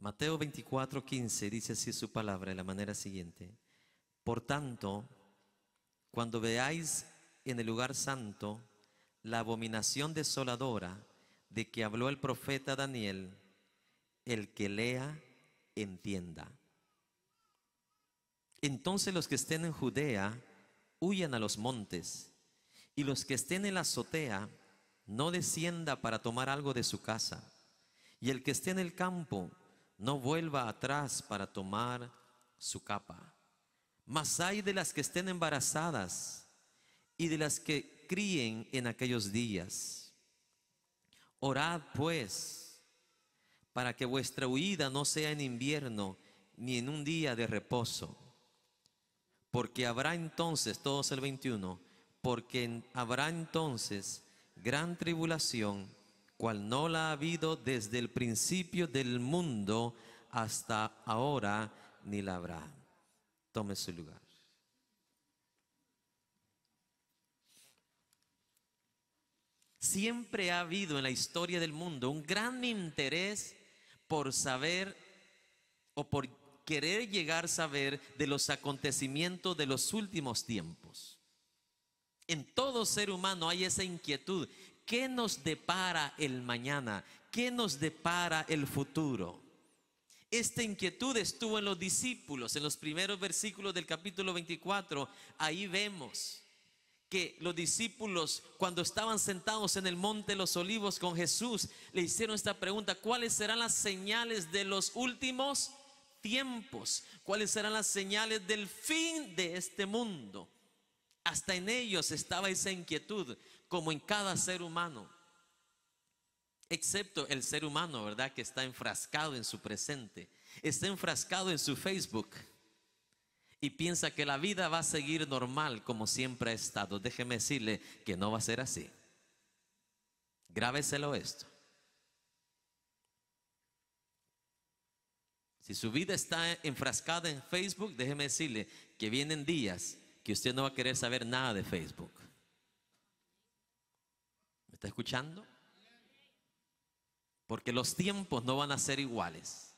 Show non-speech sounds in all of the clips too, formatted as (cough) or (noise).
Mateo 24, 15 dice así su palabra de la manera siguiente. Por tanto, cuando veáis en el lugar santo la abominación desoladora de que habló el profeta Daniel, el que lea, entienda. Entonces los que estén en Judea, huyan a los montes, y los que estén en la azotea, no descienda para tomar algo de su casa, y el que esté en el campo, no vuelva atrás para tomar su capa. Mas hay de las que estén embarazadas y de las que críen en aquellos días. Orad pues para que vuestra huida no sea en invierno ni en un día de reposo. Porque habrá entonces, todos el 21, porque habrá entonces gran tribulación cual no la ha habido desde el principio del mundo hasta ahora, ni la habrá. Tome su lugar. Siempre ha habido en la historia del mundo un gran interés por saber o por querer llegar a saber de los acontecimientos de los últimos tiempos. En todo ser humano hay esa inquietud. ¿Qué nos depara el mañana? ¿Qué nos depara el futuro? Esta inquietud estuvo en los discípulos, en los primeros versículos del capítulo 24. Ahí vemos que los discípulos, cuando estaban sentados en el monte de los olivos con Jesús, le hicieron esta pregunta, ¿cuáles serán las señales de los últimos tiempos? ¿Cuáles serán las señales del fin de este mundo? Hasta en ellos estaba esa inquietud como en cada ser humano, excepto el ser humano, ¿verdad? Que está enfrascado en su presente, está enfrascado en su Facebook y piensa que la vida va a seguir normal como siempre ha estado. Déjeme decirle que no va a ser así. Grábeselo esto. Si su vida está enfrascada en Facebook, déjeme decirle que vienen días que usted no va a querer saber nada de Facebook está escuchando? Porque los tiempos no van a ser iguales.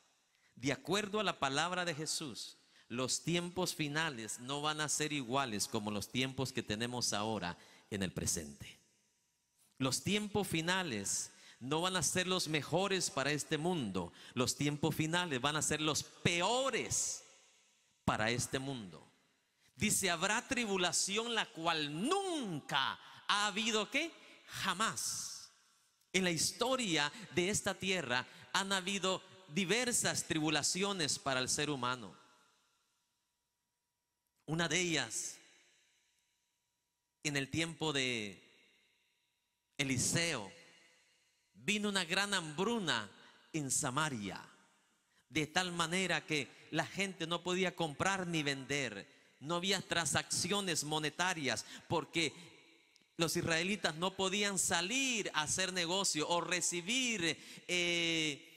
De acuerdo a la palabra de Jesús, los tiempos finales no van a ser iguales como los tiempos que tenemos ahora en el presente. Los tiempos finales no van a ser los mejores para este mundo. Los tiempos finales van a ser los peores para este mundo. Dice, habrá tribulación la cual nunca ha habido que Jamás en la historia de esta tierra han habido diversas tribulaciones para el ser humano. Una de ellas en el tiempo de Eliseo vino una gran hambruna en Samaria, de tal manera que la gente no podía comprar ni vender. No había transacciones monetarias porque los israelitas no podían salir a hacer negocio o recibir eh,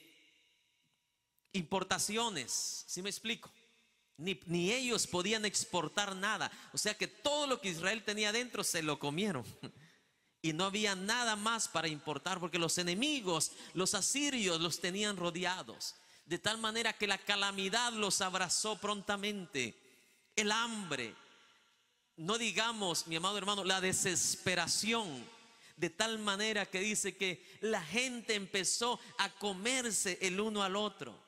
importaciones. si me explico? Ni, ni, ellos podían exportar nada. O sea que todo lo que Israel tenía dentro se lo comieron. (laughs) Y no había nada más para importar porque los enemigos, los asirios, los tenían rodeados. De tal manera que la calamidad los abrazó prontamente. El hambre, no digamos, mi amado hermano, la desesperación de tal manera que dice que la gente empezó a comerse el uno al otro.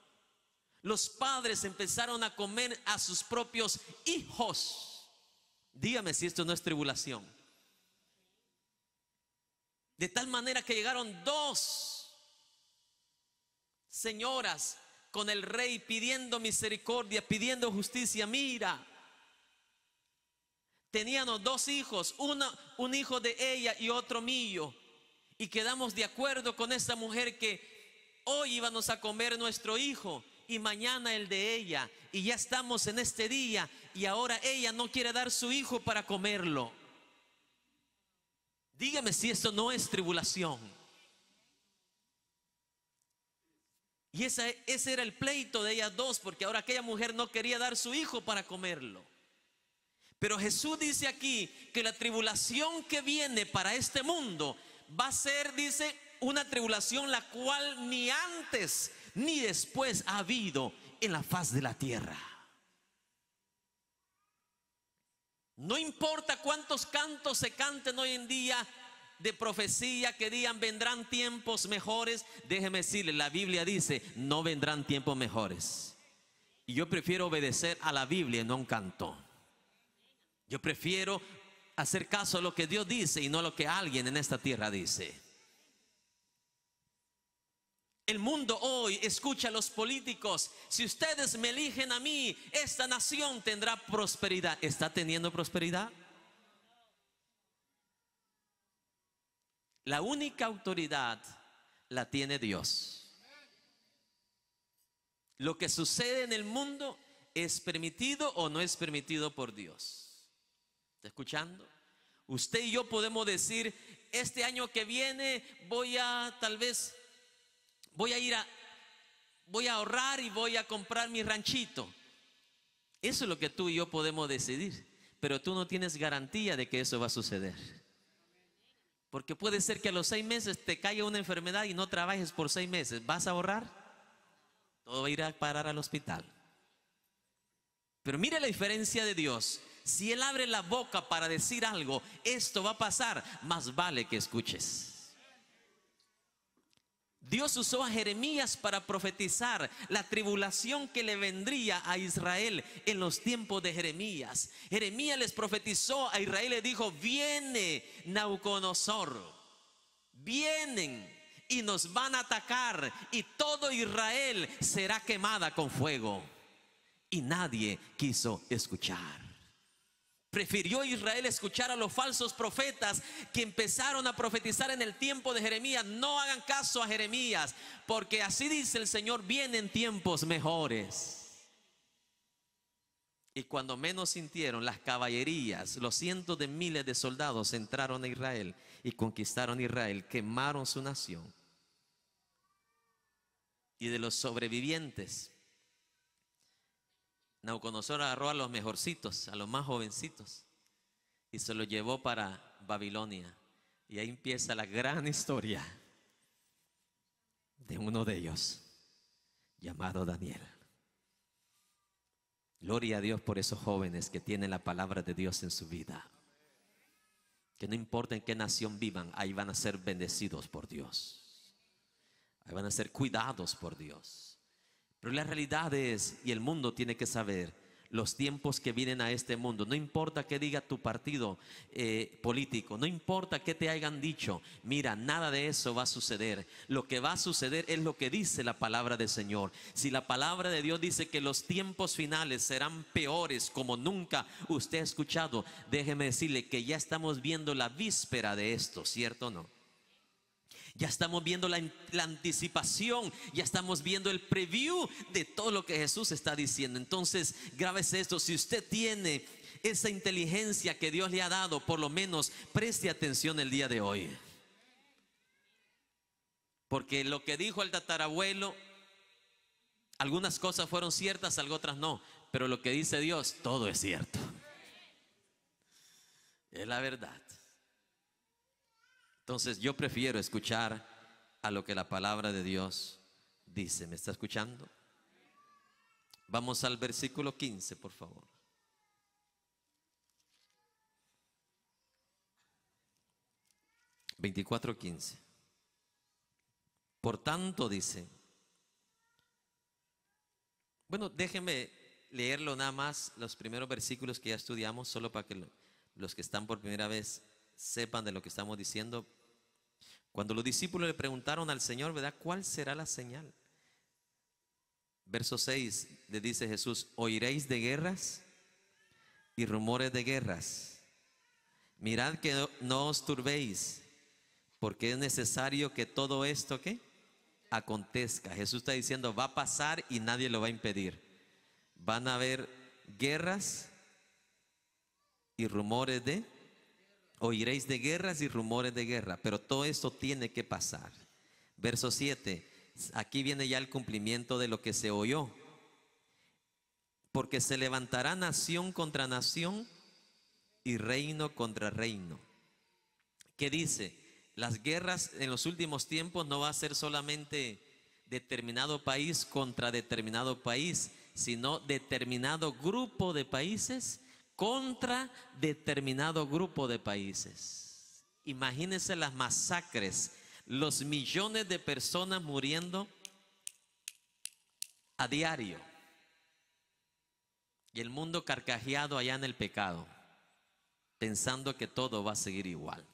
Los padres empezaron a comer a sus propios hijos. Dígame si esto no es tribulación. De tal manera que llegaron dos señoras con el rey pidiendo misericordia, pidiendo justicia. Mira, teníamos dos hijos, uno, un hijo de ella y otro mío. Y quedamos de acuerdo con esta mujer que hoy íbamos a comer nuestro hijo y mañana el de ella. Y ya estamos en este día y ahora ella no quiere dar su hijo para comerlo. Dígame si esto no es tribulación. Y ese era el pleito de ellas dos, porque ahora aquella mujer no quería dar su hijo para comerlo. Pero Jesús dice aquí que la tribulación que viene para este mundo va a ser, dice, una tribulación la cual ni antes ni después ha habido en la faz de la tierra. No importa cuántos cantos se canten hoy en día de profecía que digan vendrán tiempos mejores, déjeme decirle, la Biblia dice, no vendrán tiempos mejores. Y yo prefiero obedecer a la Biblia, no un canto. Yo prefiero hacer caso a lo que Dios dice y no a lo que alguien en esta tierra dice. El mundo hoy escucha a los políticos. Si ustedes me eligen a mí, esta nación tendrá prosperidad. ¿Está teniendo prosperidad? La única autoridad la tiene Dios. Lo que sucede en el mundo es permitido o no es permitido por Dios escuchando? Usted y yo podemos decir, este año que viene voy a tal vez, voy a ir a, voy a ahorrar y voy a comprar mi ranchito. Eso es lo que tú y yo podemos decidir, pero tú no tienes garantía de que eso va a suceder. Porque puede ser que a los seis meses te caiga una enfermedad y no trabajes por seis meses. ¿Vas a ahorrar? Todo va a ir a parar al hospital. Pero mire la diferencia de Dios. Si Él abre la boca para decir algo, esto va a pasar, más vale que escuches. Dios usó a Jeremías para profetizar la tribulación que le vendría a Israel en los tiempos de Jeremías. Jeremías les profetizó a Israel, le dijo, viene Nauconosor, vienen y nos van a atacar y todo Israel será quemada con fuego. Y nadie quiso escuchar. Prefirió Israel escuchar a los falsos profetas que empezaron a profetizar en el tiempo de Jeremías. No hagan caso a Jeremías, porque así dice el Señor, vienen tiempos mejores. Y cuando menos sintieron, las caballerías, los cientos de miles de soldados entraron a Israel y conquistaron Israel, quemaron su nación. Y de los sobrevivientes, Nauconosor agarró a los mejorcitos, a los más jovencitos, y se los llevó para Babilonia. Y ahí empieza la gran historia de uno de ellos, llamado Daniel. Gloria a Dios por esos jóvenes que tienen la palabra de Dios en su vida. Que no importa en qué nación vivan, ahí van a ser bendecidos por Dios. Ahí van a ser cuidados por Dios. Pero la realidad es, y el mundo tiene que saber, los tiempos que vienen a este mundo. No importa qué diga tu partido eh, político, no importa qué te hayan dicho, mira, nada de eso va a suceder. Lo que va a suceder es lo que dice la palabra del Señor. Si la palabra de Dios dice que los tiempos finales serán peores como nunca usted ha escuchado, déjeme decirle que ya estamos viendo la víspera de esto, ¿cierto o no? Ya estamos viendo la, anticipación, ya estamos viendo el preview de todo lo que Jesús está diciendo. Entonces, grábese esto, si usted tiene esa inteligencia que Dios le ha dado, por lo menos preste atención el día de hoy. Porque lo que dijo el tatarabuelo, algunas cosas fueron ciertas, algo otras no, pero lo que dice Dios, todo es cierto. Es la verdad. Entonces yo prefiero escuchar a lo que la palabra de Dios dice. ¿Me está escuchando? Vamos al versículo 15, por favor. 24:15. Por tanto, dice. Bueno, déjenme leerlo nada más, los primeros versículos que ya estudiamos, solo para que los que están por primera vez sepan de lo que estamos diciendo, cuando los discípulos le preguntaron al Señor, ¿verdad? ¿Cuál será la señal? Verso 6 le dice Jesús, oiréis de guerras y rumores de guerras. Mirad que no, os turbéis, porque es necesario que todo esto que acontezca. Jesús está diciendo, va a pasar y nadie lo va a impedir. Van a haber guerras y rumores de Oiréis de guerras y rumores de guerra, pero todo esto tiene que pasar. Verso 7. Aquí viene ya el cumplimiento de lo que se oyó. Porque se levantará nación contra nación y reino contra reino. ¿Qué dice? Las guerras en los últimos tiempos no va a ser solamente determinado país contra determinado país, sino determinado grupo de países contra determinado grupo de países. Imagínense las masacres, los millones de personas muriendo a diario y el mundo carcajeado allá en el pecado, pensando que todo va a seguir igual.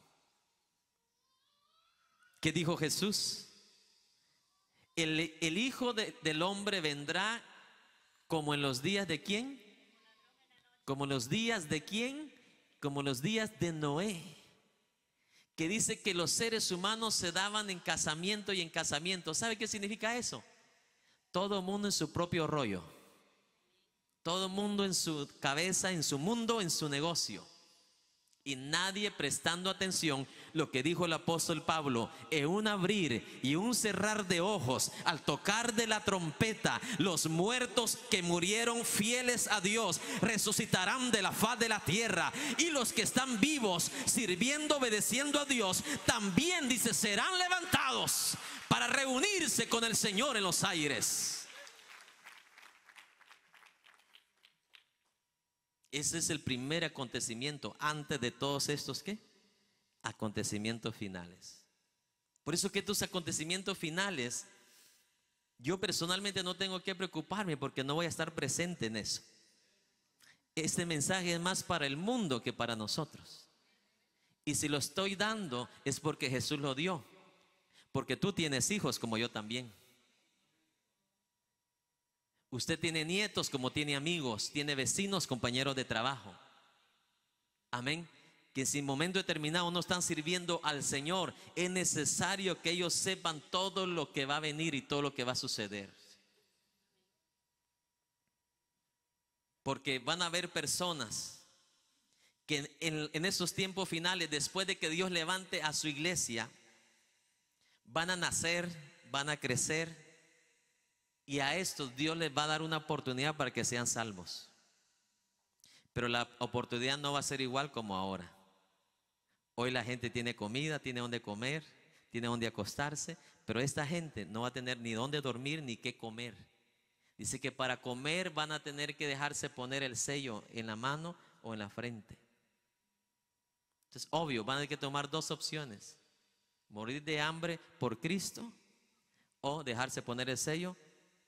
¿Qué dijo Jesús? El, Hijo del Hombre vendrá como en los días de quién? Como los días de quién? Como los días de Noé, que dice que los seres humanos se daban en casamiento y en casamiento. ¿Sabe qué significa eso? Todo mundo en su propio rollo. Todo mundo en su cabeza, en su mundo, en su negocio. Y nadie prestando atención lo que dijo el apóstol Pablo, en un abrir y un cerrar de ojos, al tocar de la trompeta, los muertos que murieron fieles a Dios resucitarán de la faz de la tierra. Y los que están vivos, sirviendo, obedeciendo a Dios, también dice, serán levantados para reunirse con el Señor en los aires. Ese es el primer acontecimiento antes de todos estos ¿qué? acontecimientos finales. Por eso que tus acontecimientos finales, yo personalmente no tengo que preocuparme porque no voy a estar presente en eso. Este mensaje es más para el mundo que para nosotros. Y si lo estoy dando es porque Jesús lo dio. Porque tú tienes hijos como yo también. Usted tiene nietos como tiene amigos, tiene vecinos, compañeros de trabajo. Amén. Que si en momento determinado no están sirviendo al Señor, es necesario que ellos sepan todo lo que va a venir y todo lo que va a suceder. Porque van a haber personas que en, en esos tiempos finales, después de que Dios levante a su iglesia, van a nacer, van a crecer, y a estos Dios les va a dar una oportunidad para que sean salvos. Pero la oportunidad no va a ser igual como ahora. Hoy la gente tiene comida, tiene donde comer, tiene donde acostarse, pero esta gente no va a tener ni dónde dormir ni qué comer. Dice que para comer van a tener que dejarse poner el sello en la mano o en la frente. Entonces, obvio, van a tener que tomar dos opciones. Morir de hambre por Cristo o dejarse poner el sello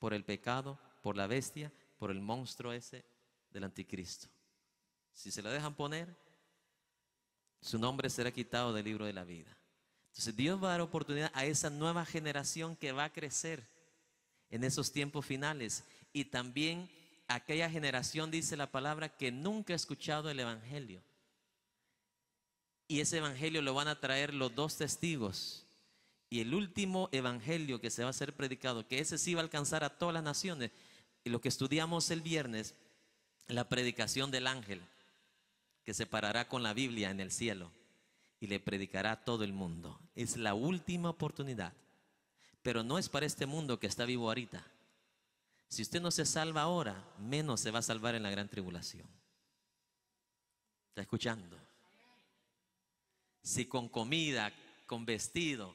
por el pecado, por la bestia, por el monstruo ese del anticristo. Si se lo dejan poner, su nombre será quitado del libro de la vida. Entonces Dios va a dar oportunidad a esa nueva generación que va a crecer en esos tiempos finales y también aquella generación, dice la palabra, que nunca ha escuchado el Evangelio. Y ese Evangelio lo van a traer los dos testigos, y el último evangelio que se va a ser predicado, que ese sí va a alcanzar a todas las naciones, y lo que estudiamos el viernes, la predicación del ángel, que se parará con la Biblia en el cielo y le predicará a todo el mundo. Es la última oportunidad, pero no es para este mundo que está vivo ahorita. Si usted no se salva ahora, menos se va a salvar en la gran tribulación. ¿Está escuchando? Si con comida, con vestido,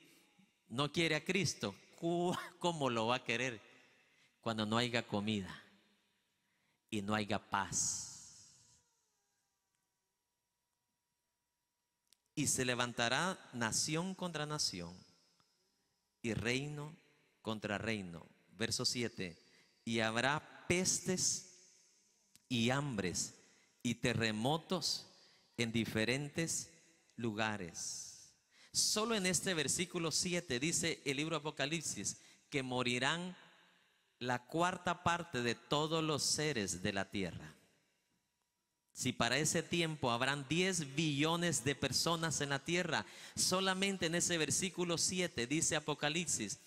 no quiere a Cristo, (laughs) ¿cómo lo va a querer cuando no haya comida y no haya paz? Y se levantará nación contra nación y reino contra reino. Verso 7. Y habrá pestes y hambres y terremotos en diferentes lugares. Solo en este versículo 7 dice el libro Apocalipsis que morirán la cuarta parte de todos los seres de la tierra. Si para ese tiempo habrán 10 billones de personas en la tierra, solamente en ese versículo 7 dice Apocalipsis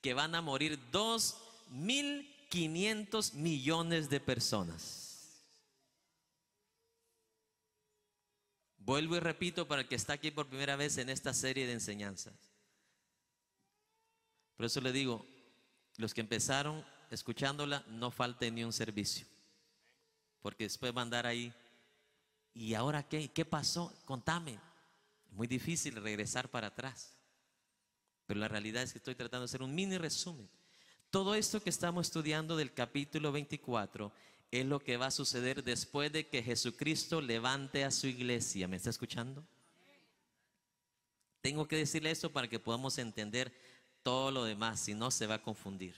que van a morir 2.500 millones de personas. Vuelvo y repito para el que está aquí por primera vez en esta serie de enseñanzas. Por eso le digo, los que empezaron escuchándola, no falte ni un servicio. Porque después van a andar ahí. ¿Y ahora qué? ¿Qué pasó? Contame. muy difícil regresar para atrás. Pero la realidad es que estoy tratando de hacer un mini resumen. Todo esto que estamos estudiando del capítulo 24 es lo que va a suceder después de que Jesucristo levante a su iglesia. ¿Me está escuchando? Tengo que decirle esto para que podamos entender todo lo demás, si no se va a confundir.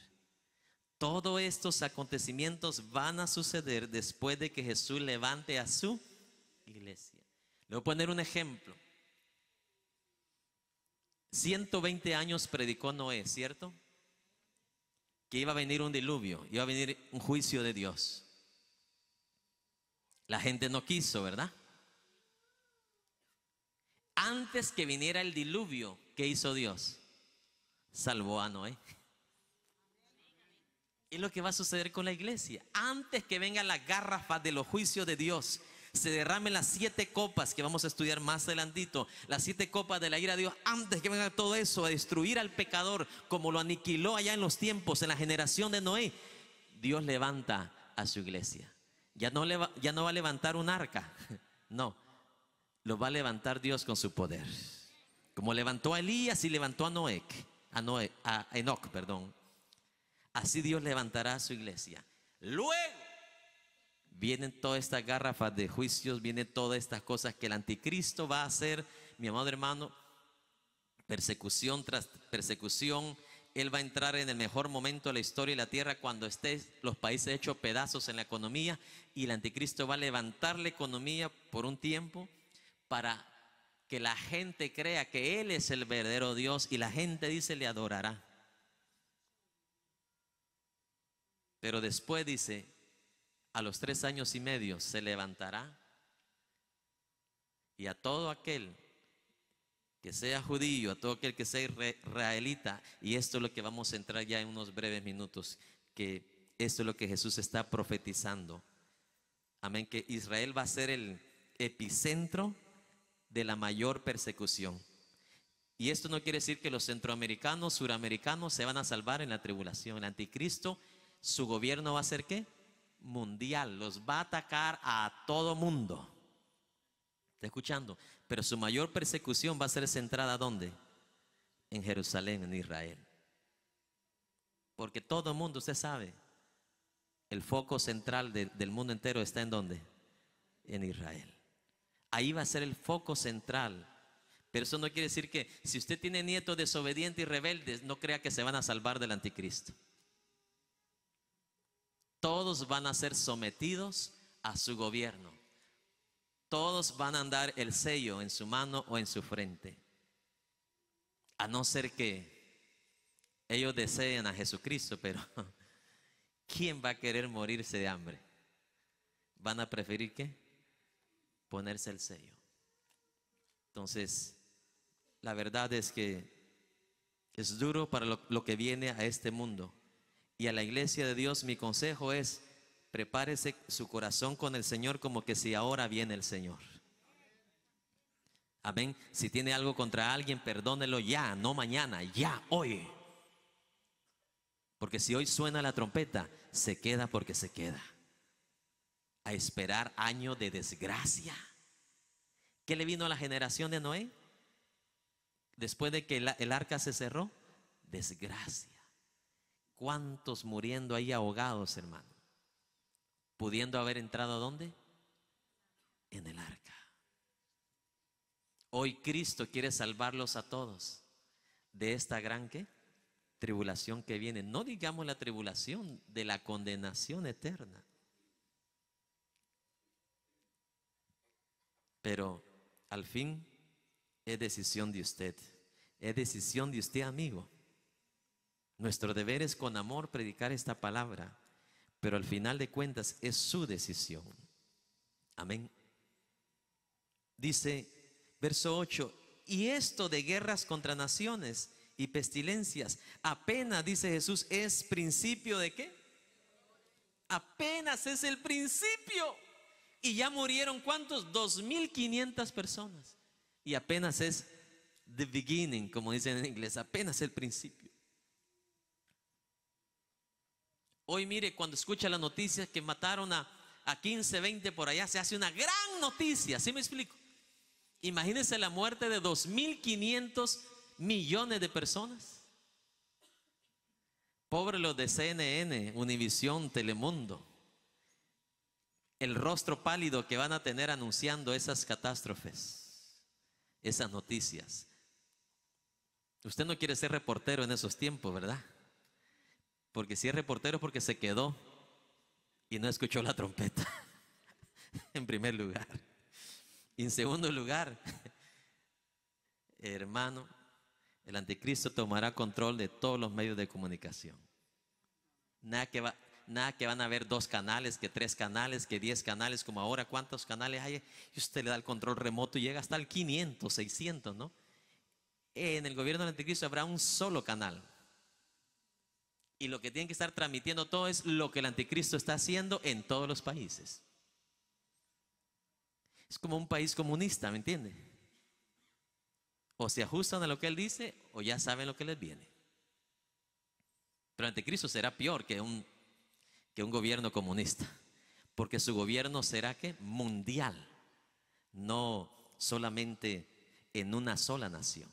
Todos estos acontecimientos van a suceder después de que Jesús levante a su iglesia. Le voy a poner un ejemplo. 120 años predicó Noé, ¿cierto? Que iba a venir un diluvio, iba a venir un juicio de Dios. La gente no quiso, ¿verdad? Antes que viniera el diluvio, Que hizo Dios? Salvó a Noé. Es lo que va a suceder con la iglesia. Antes que vengan las garrafa de los juicios de Dios, se derramen las siete copas que vamos a estudiar más adelantito, las siete copas de la ira de Dios, antes que venga todo eso a destruir al pecador, como lo aniquiló allá en los tiempos, en la generación de Noé, Dios levanta a su iglesia. Ya no, va, ya no va a levantar un arca, (laughs) no, lo va a levantar Dios con su poder. Como levantó a Elías y levantó a Noé, a, Noé, a Enoch, perdón. Así Dios levantará a su iglesia. Luego vienen todas estas garrafas de juicios, vienen todas estas cosas que el anticristo va a hacer, mi amado hermano, persecución tras persecución él va a entrar en el mejor momento de la historia y la tierra cuando estén los países hechos pedazos en la economía y el anticristo va a levantar la economía por un tiempo para que la gente crea que Él es el verdadero Dios y la gente dice le adorará. Pero después dice, a los tres años y medio se levantará y a todo aquel que sea judío, a todo aquel que sea israelita. Y esto es lo que vamos a entrar ya en unos breves minutos, que esto es lo que Jesús está profetizando. Amén, que Israel va a ser el epicentro de la mayor persecución. Y esto no quiere decir que los centroamericanos, suramericanos se van a salvar en la tribulación. El anticristo, su gobierno va a ser qué? Mundial, los va a atacar a todo mundo. ¿Está escuchando? Pero su mayor persecución va a ser centrada ¿dónde? En Jerusalén, en Israel. Porque todo el mundo, usted sabe, el foco central del mundo entero está en dónde? En Israel. Ahí va a ser el foco central. Pero eso no quiere decir que si usted tiene nietos desobedientes y rebeldes, no crea que se van a salvar del anticristo. Todos van a ser sometidos a su gobierno todos van a andar el sello en su mano o en su frente. A no ser que ellos deseen a Jesucristo, pero (laughs) ¿quién va a querer morirse de hambre? ¿Van a preferir qué? Ponerse el sello. Entonces, la verdad es que es duro para lo, lo que viene a este mundo. Y a la iglesia de Dios mi consejo es, prepárese su corazón con el Señor como que si ahora viene el Señor. Amén. Si tiene algo contra alguien, perdónelo ya, no mañana, ya, hoy. Porque si hoy suena la trompeta, se queda porque se queda. A esperar año de desgracia. ¿Qué le vino a la generación de Noé? Después de que el arca se cerró, desgracia. ¿Cuántos muriendo ahí ahogados, hermano? pudiendo haber entrado a dónde? En el arca. Hoy Cristo quiere salvarlos a todos de esta gran ¿qué? tribulación que viene. No digamos la tribulación de la condenación eterna. Pero al fin es decisión de usted. Es decisión de usted, amigo. Nuestro deber es con amor predicar esta palabra pero al final de cuentas es su decisión. Amén. Dice verso 8, y esto de guerras contra naciones y pestilencias, apenas, dice Jesús, es principio de qué? Apenas es el principio. Y ya murieron cuántos? 2.500 personas. Y apenas es the beginning, como dicen en inglés, apenas el principio. Hoy mire, cuando escucha las noticias que mataron a, a 15, 20 por allá, se hace una gran noticia, ¿sí me explico? Imagínese la muerte de 2.500 millones de personas. Pobre los de CNN, Univisión, Telemundo. El rostro pálido que van a tener anunciando esas catástrofes, esas noticias. Usted no quiere ser reportero en esos tiempos, ¿verdad? Porque si es reportero es porque se quedó y no escuchó la trompeta, (laughs) en primer lugar. Y en segundo lugar, hermano, el anticristo tomará control de todos los medios de comunicación. Nada que, va, nada que van a haber dos canales, que tres canales, que diez canales, como ahora, ¿cuántos canales hay? Y usted le da el control remoto y llega hasta el 500, 600, ¿no? En el gobierno del anticristo habrá un solo canal y lo que tienen que estar transmitiendo todo es lo que el anticristo está haciendo en todos los países. Es como un país comunista, ¿me entiende? O se ajustan a lo que él dice o ya saben lo que les viene. Pero el anticristo será peor que un, que un gobierno comunista, porque su gobierno será que mundial, no solamente en una sola nación.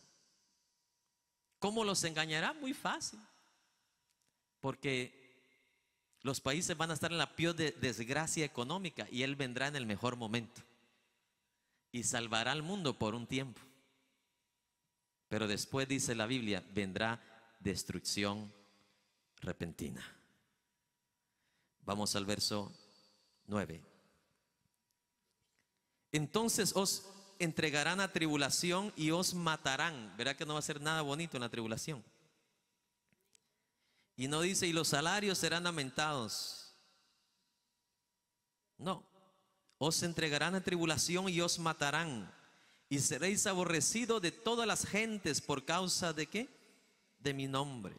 ¿Cómo los engañará? Muy fácil. Porque los países van a estar en la peor de desgracia económica y Él vendrá en el mejor momento. Y salvará al mundo por un tiempo. Pero después dice la Biblia, vendrá destrucción repentina. Vamos al verso 9. Entonces os entregarán a tribulación y os matarán. Verá que no va a ser nada bonito en la tribulación. Y no dice, y los salarios serán aumentados. No. Os entregarán a tribulación y os matarán. Y seréis aborrecidos de todas las gentes por causa de qué? De mi nombre.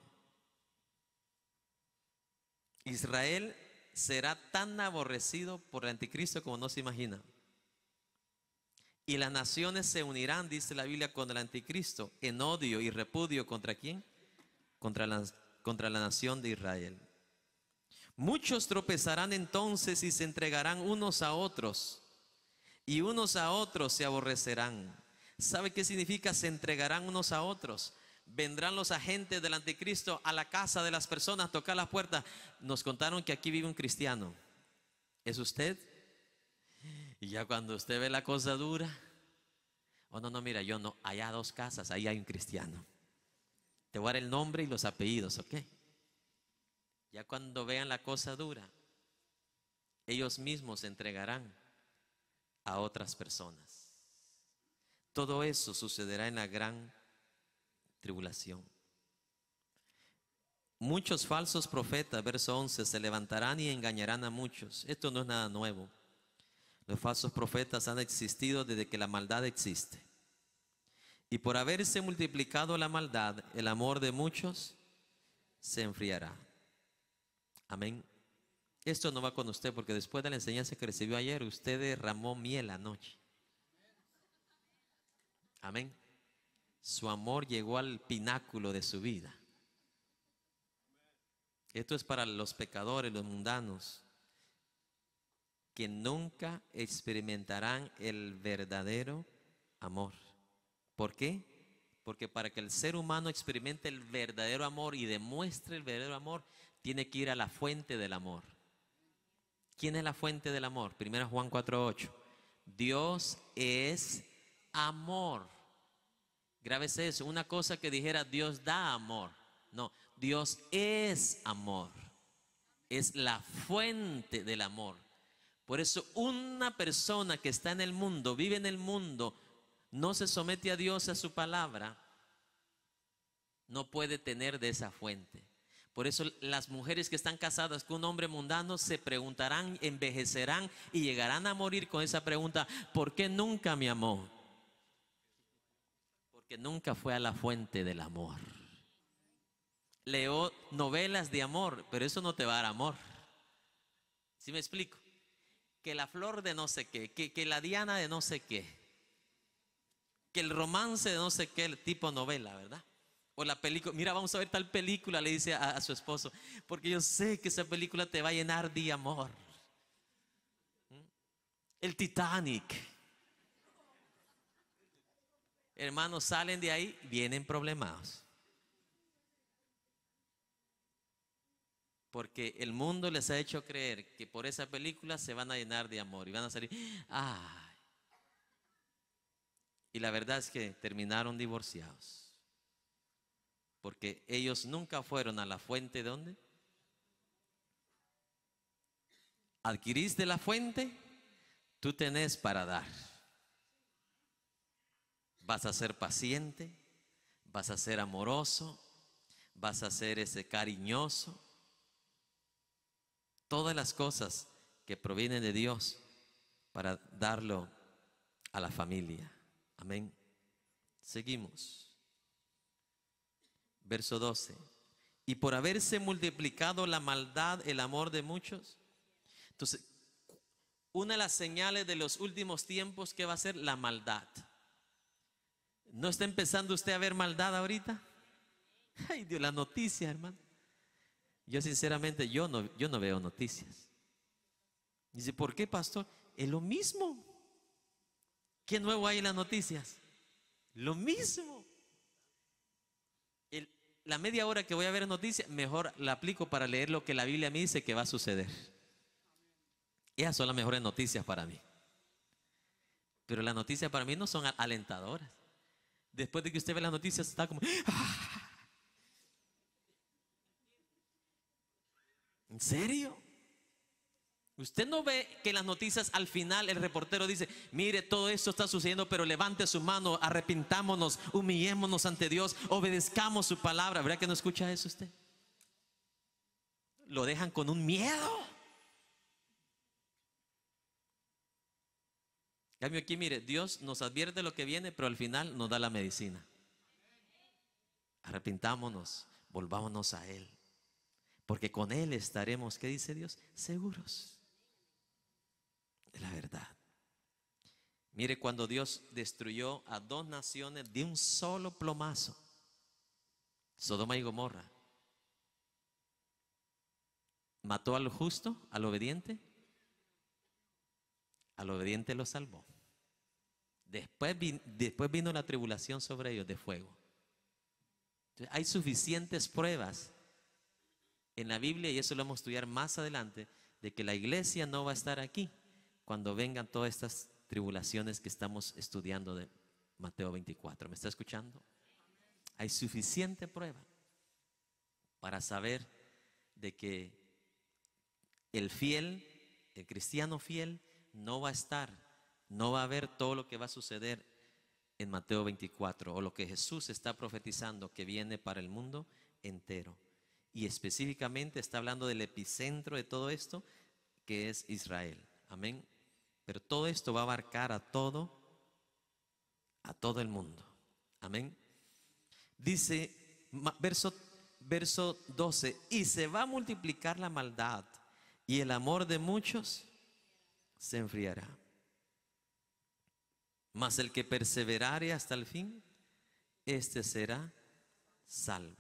Israel será tan aborrecido por el anticristo como no se imagina. Y las naciones se unirán, dice la Biblia, con el anticristo en odio y repudio contra quién? Contra las contra la nación de Israel. Muchos tropezarán entonces y se entregarán unos a otros, y unos a otros se aborrecerán. ¿Sabe qué significa se entregarán unos a otros? Vendrán los agentes del anticristo a la casa de las personas, tocar la Puerta Nos contaron que aquí vive un cristiano. ¿Es usted? Y ya cuando usted ve la cosa dura, oh no, no, mira, yo no, allá dos casas, ahí hay un cristiano. Te voy a dar el nombre y los apellidos, ¿ok? Ya cuando vean la cosa dura, ellos mismos se entregarán a otras personas. Todo eso sucederá en la gran tribulación. Muchos falsos profetas, verso 11, se levantarán y engañarán a muchos. Esto no es nada nuevo. Los falsos profetas han existido desde que la maldad existe. Y por haberse multiplicado la maldad, el amor de muchos se enfriará. Amén. Esto no va con usted porque después de la enseñanza que recibió ayer, usted derramó miel anoche. Amén. Su amor llegó al pináculo de su vida. Esto es para los pecadores, los mundanos, que nunca experimentarán el verdadero amor. ¿Por qué? Porque para que el ser humano experimente el verdadero amor y demuestre el verdadero amor, tiene que ir a la fuente del amor. ¿Quién es la fuente del amor? Primera Juan 4.8. Dios es amor. Grábese eso. Una cosa que dijera Dios da amor. No, Dios es amor. Es la fuente del amor. Por eso una persona que está en el mundo, vive en el mundo, no se somete a Dios, a su palabra, no puede tener de esa fuente. Por eso las mujeres que están casadas con un hombre mundano se preguntarán, envejecerán y llegarán a morir con esa pregunta, ¿por qué nunca me amó? Porque nunca fue a la fuente del amor. Leo novelas de amor, pero eso no te va a dar amor. Si me explico? Que la flor de no sé qué, que la diana de no sé qué que el romance de no sé qué el tipo novela, ¿verdad? O la película, mira, vamos a ver tal película, le dice a, a, su esposo, porque yo sé que esa película te va a llenar de amor. ¿Mm? El Titanic. Hermanos, salen de ahí, vienen problemados. Porque el mundo les ha hecho creer que por esa película se van a llenar de amor y van a salir, ah, y la verdad es que terminaron divorciados. Porque ellos nunca fueron a la fuente, ¿dónde? de la fuente, tú tenés para dar. Vas a ser paciente, vas a ser amoroso, vas a ser ese cariñoso. Todas las cosas que provienen de Dios para darlo a la familia. Amén. Seguimos. Verso 12. Y por haberse multiplicado la maldad, el amor de muchos. Entonces, una de las señales de los últimos tiempos que va a ser la maldad. ¿No está empezando usted a ver maldad ahorita? Ay, Dios, la noticia, hermano. Yo sinceramente, yo no, yo no veo noticias. Dice, ¿por qué, pastor? Es lo mismo. ¿Qué nuevo hay en las noticias? Lo mismo. la media hora que voy a ver noticias, mejor la aplico para leer lo que la Biblia me dice que va a suceder. Esas son las mejores noticias para mí. Pero las noticias para mí no son alentadoras. Después de que usted ve las noticias, está como... ¡Ah! ¿En serio? Usted no ve que las noticias al final el reportero dice, mire, todo esto está sucediendo, pero levante su mano, arrepintámonos, humillémonos ante Dios, obedezcamos su palabra. ¿Verdad que no escucha eso usted? Lo dejan con un miedo. Cambio aquí, mire, Dios nos advierte lo que viene, pero al final nos da la medicina. Arrepintámonos, volvámonos a Él, porque con Él estaremos, ¿qué dice Dios? Seguros de la verdad. Mire cuando Dios destruyó a dos naciones de un solo plomazo, Sodoma y Gomorra. Mató al justo, al obediente. Al obediente lo salvó. Después, después vino la tribulación sobre ellos de fuego. Entonces, hay suficientes pruebas en la Biblia, y eso lo vamos a estudiar más adelante, de que la iglesia no va a estar aquí cuando vengan todas estas tribulaciones que estamos estudiando de Mateo 24. ¿Me está escuchando? Hay suficiente prueba para saber de que el fiel, el cristiano fiel, no va a estar, no va a ver todo lo que va a suceder en Mateo 24 o lo que Jesús está profetizando que viene para el mundo entero. Y específicamente está hablando del epicentro de todo esto, que es Israel. Amén. Pero todo esto va a abarcar a todo, a todo el mundo. Amén. Dice, verso, verso 12, y se va a multiplicar la maldad y el amor de muchos se enfriará. Mas el que perseverare hasta el fin, este será salvo.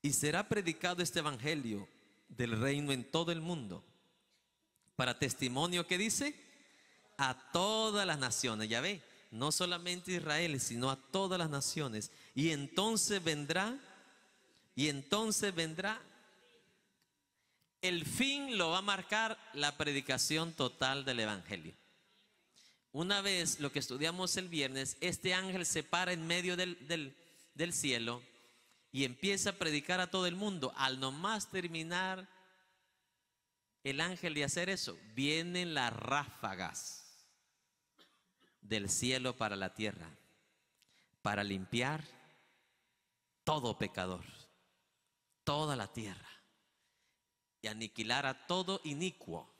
Y será predicado este evangelio del reino en todo el mundo para testimonio que dice a todas las naciones. Ya ve, no solamente Israel, sino a todas las naciones. Y entonces vendrá, y entonces vendrá, el fin lo va a marcar la predicación total del Evangelio. Una vez lo que estudiamos el viernes, este ángel se para en medio del, cielo y empieza a predicar a todo el mundo. Al más terminar el ángel de hacer eso, vienen las ráfagas del cielo para la tierra, para limpiar todo pecador, toda la tierra, y aniquilar a todo inicuo,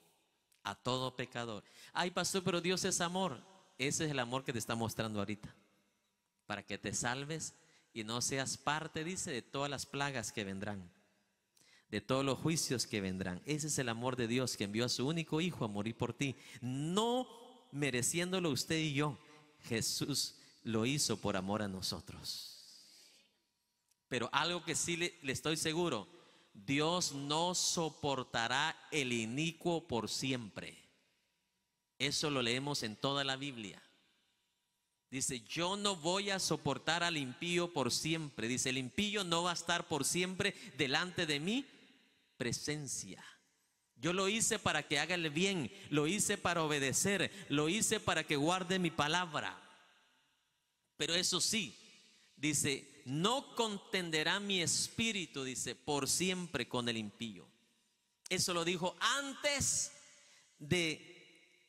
a todo pecador. Ay, pastor, pero Dios es amor. Ese es el amor que te está mostrando ahorita, para que te salves y no seas parte, dice, de todas las plagas que vendrán, de todos los juicios que vendrán. Ese es el amor de Dios que envió a su único hijo a morir por ti. No mereciéndolo usted y yo. Jesús lo hizo por amor a nosotros. Pero algo que sí le, estoy seguro, Dios no soportará el inicuo por siempre. Eso lo leemos en toda la Biblia. Dice, yo no voy a soportar al impío por siempre. Dice, el impío no va a estar por siempre delante de mi presencia. Yo lo hice para que haga el bien, lo hice para obedecer, lo hice para que guarde mi palabra. Pero eso sí, dice, no contenderá mi espíritu, dice, por siempre con el impío. Eso lo dijo antes de,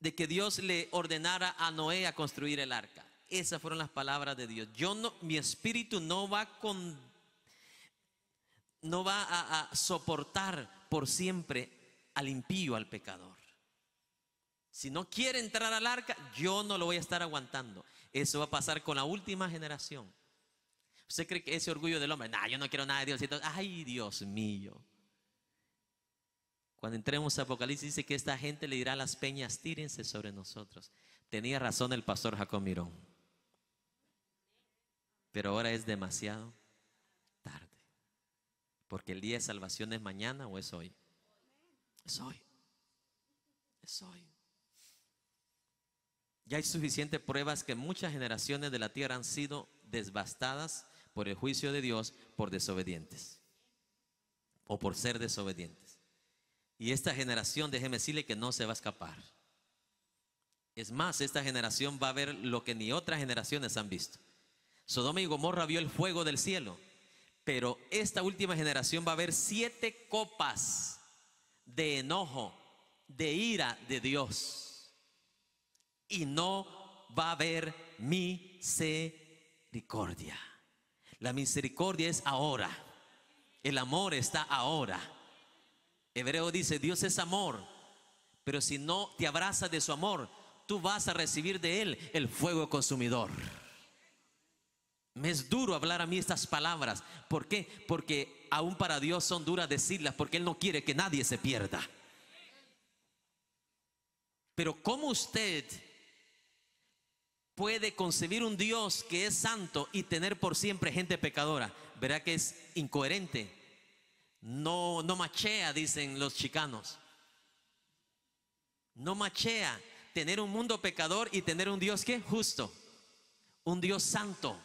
de que Dios le ordenara a Noé a construir el arca. Esas fueron las palabras de Dios. Yo no, mi espíritu no va con no va a, soportar por siempre al impío, al pecador. Si no quiere entrar al arca, yo no lo voy a estar aguantando. Eso va a pasar con la última generación. ¿Usted cree que ese orgullo del hombre, no, yo no quiero nada de Dios? ay, Dios mío. Cuando entremos a Apocalipsis dice que esta gente le dirá a las peñas, tírense sobre nosotros. Tenía razón el pastor Jacob Mirón. Pero ahora es demasiado porque el día de salvación es mañana o es hoy. Es hoy. Es hoy. Ya hay suficientes pruebas que muchas generaciones de la tierra han sido desbastadas por el juicio de Dios por desobedientes o por ser desobedientes. Y esta generación, déjeme decirle que no se va a escapar. Es más, esta generación va a ver lo que ni otras generaciones han visto. Sodoma y Gomorra vio el fuego del cielo, pero esta última generación va a haber siete copas de enojo, de ira de Dios. Y no va a haber misericordia. La misericordia es ahora. El amor está ahora. Hebreo dice, Dios es amor. Pero si no te abrazas de su amor, tú vas a recibir de él el fuego consumidor. Me es duro hablar a mí estas palabras. ¿Por qué? Porque aún para Dios son duras decirlas porque Él no quiere que nadie se pierda. Pero ¿cómo usted puede concebir un Dios que es santo y tener por siempre gente pecadora? Verá que es incoherente. No, no machea, dicen los chicanos. No machea tener un mundo pecador y tener un Dios que justo, un Dios santo.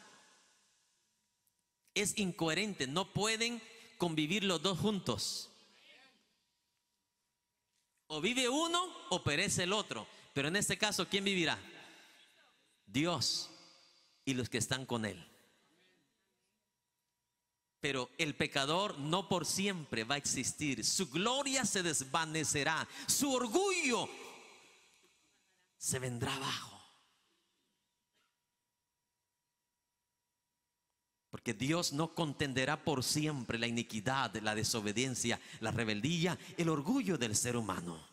Es incoherente, no pueden convivir los dos juntos. O vive uno o perece el otro. Pero en este caso, ¿quién vivirá? Dios y los que están con Él. Pero el pecador no por siempre va a existir. Su gloria se desvanecerá. Su orgullo se vendrá abajo. Porque Dios no contenderá por siempre la iniquidad, la desobediencia, la rebeldía, el orgullo del ser humano.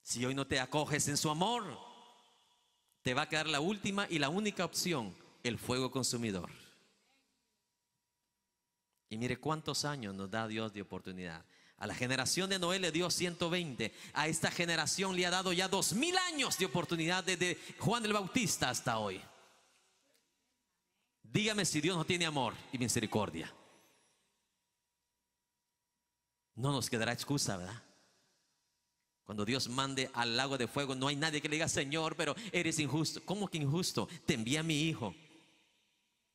Si hoy no te acoges en su amor, te va a quedar la última y la única opción, el fuego consumidor. Y mire cuántos años nos da Dios de oportunidad. A la generación de Noé le dio 120. A esta generación le ha dado ya 2000 años de oportunidad desde Juan el Bautista hasta hoy. Dígame si Dios no tiene amor y misericordia. No nos quedará excusa, ¿verdad? Cuando Dios mande al lago de fuego, no hay nadie que le diga, Señor, pero eres injusto. ¿Cómo que injusto? Te envía mi hijo.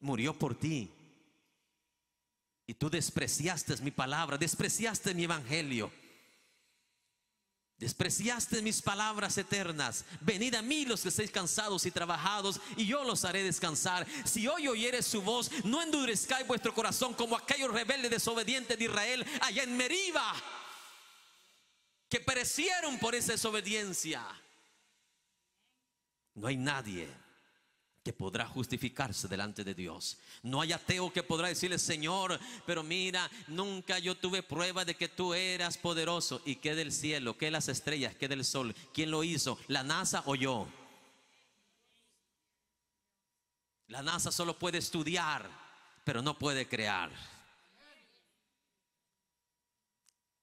Murió por ti. Y tú despreciaste mi palabra, despreciaste mi evangelio. Despreciaste mis palabras eternas. Venid a mí los que estáis cansados y trabajados, y yo los haré descansar. Si hoy oyeres su voz, no endurezcáis vuestro corazón como aquellos rebeldes desobedientes de Israel allá en Meriba, que perecieron por esa desobediencia. No hay nadie que podrá justificarse delante de Dios. No hay ateo que podrá decirle, Señor, pero mira, nunca yo tuve prueba de que tú eras poderoso. ¿Y que del cielo? ¿Qué las estrellas? que del sol? ¿Quién lo hizo? ¿La NASA o yo? La NASA solo puede estudiar, pero no puede crear.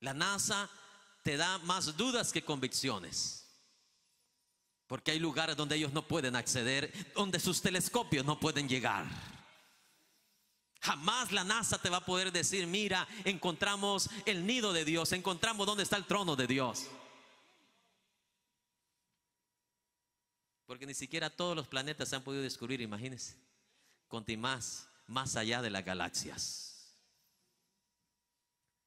La NASA te da más dudas que convicciones. Porque hay lugares donde ellos no pueden acceder, donde sus telescopios no pueden llegar. Jamás la NASA te va a poder decir, mira, encontramos el nido de Dios, encontramos dónde está el trono de Dios. Porque ni siquiera todos los planetas se han podido descubrir, imagínense. Conti más, más allá de las galaxias.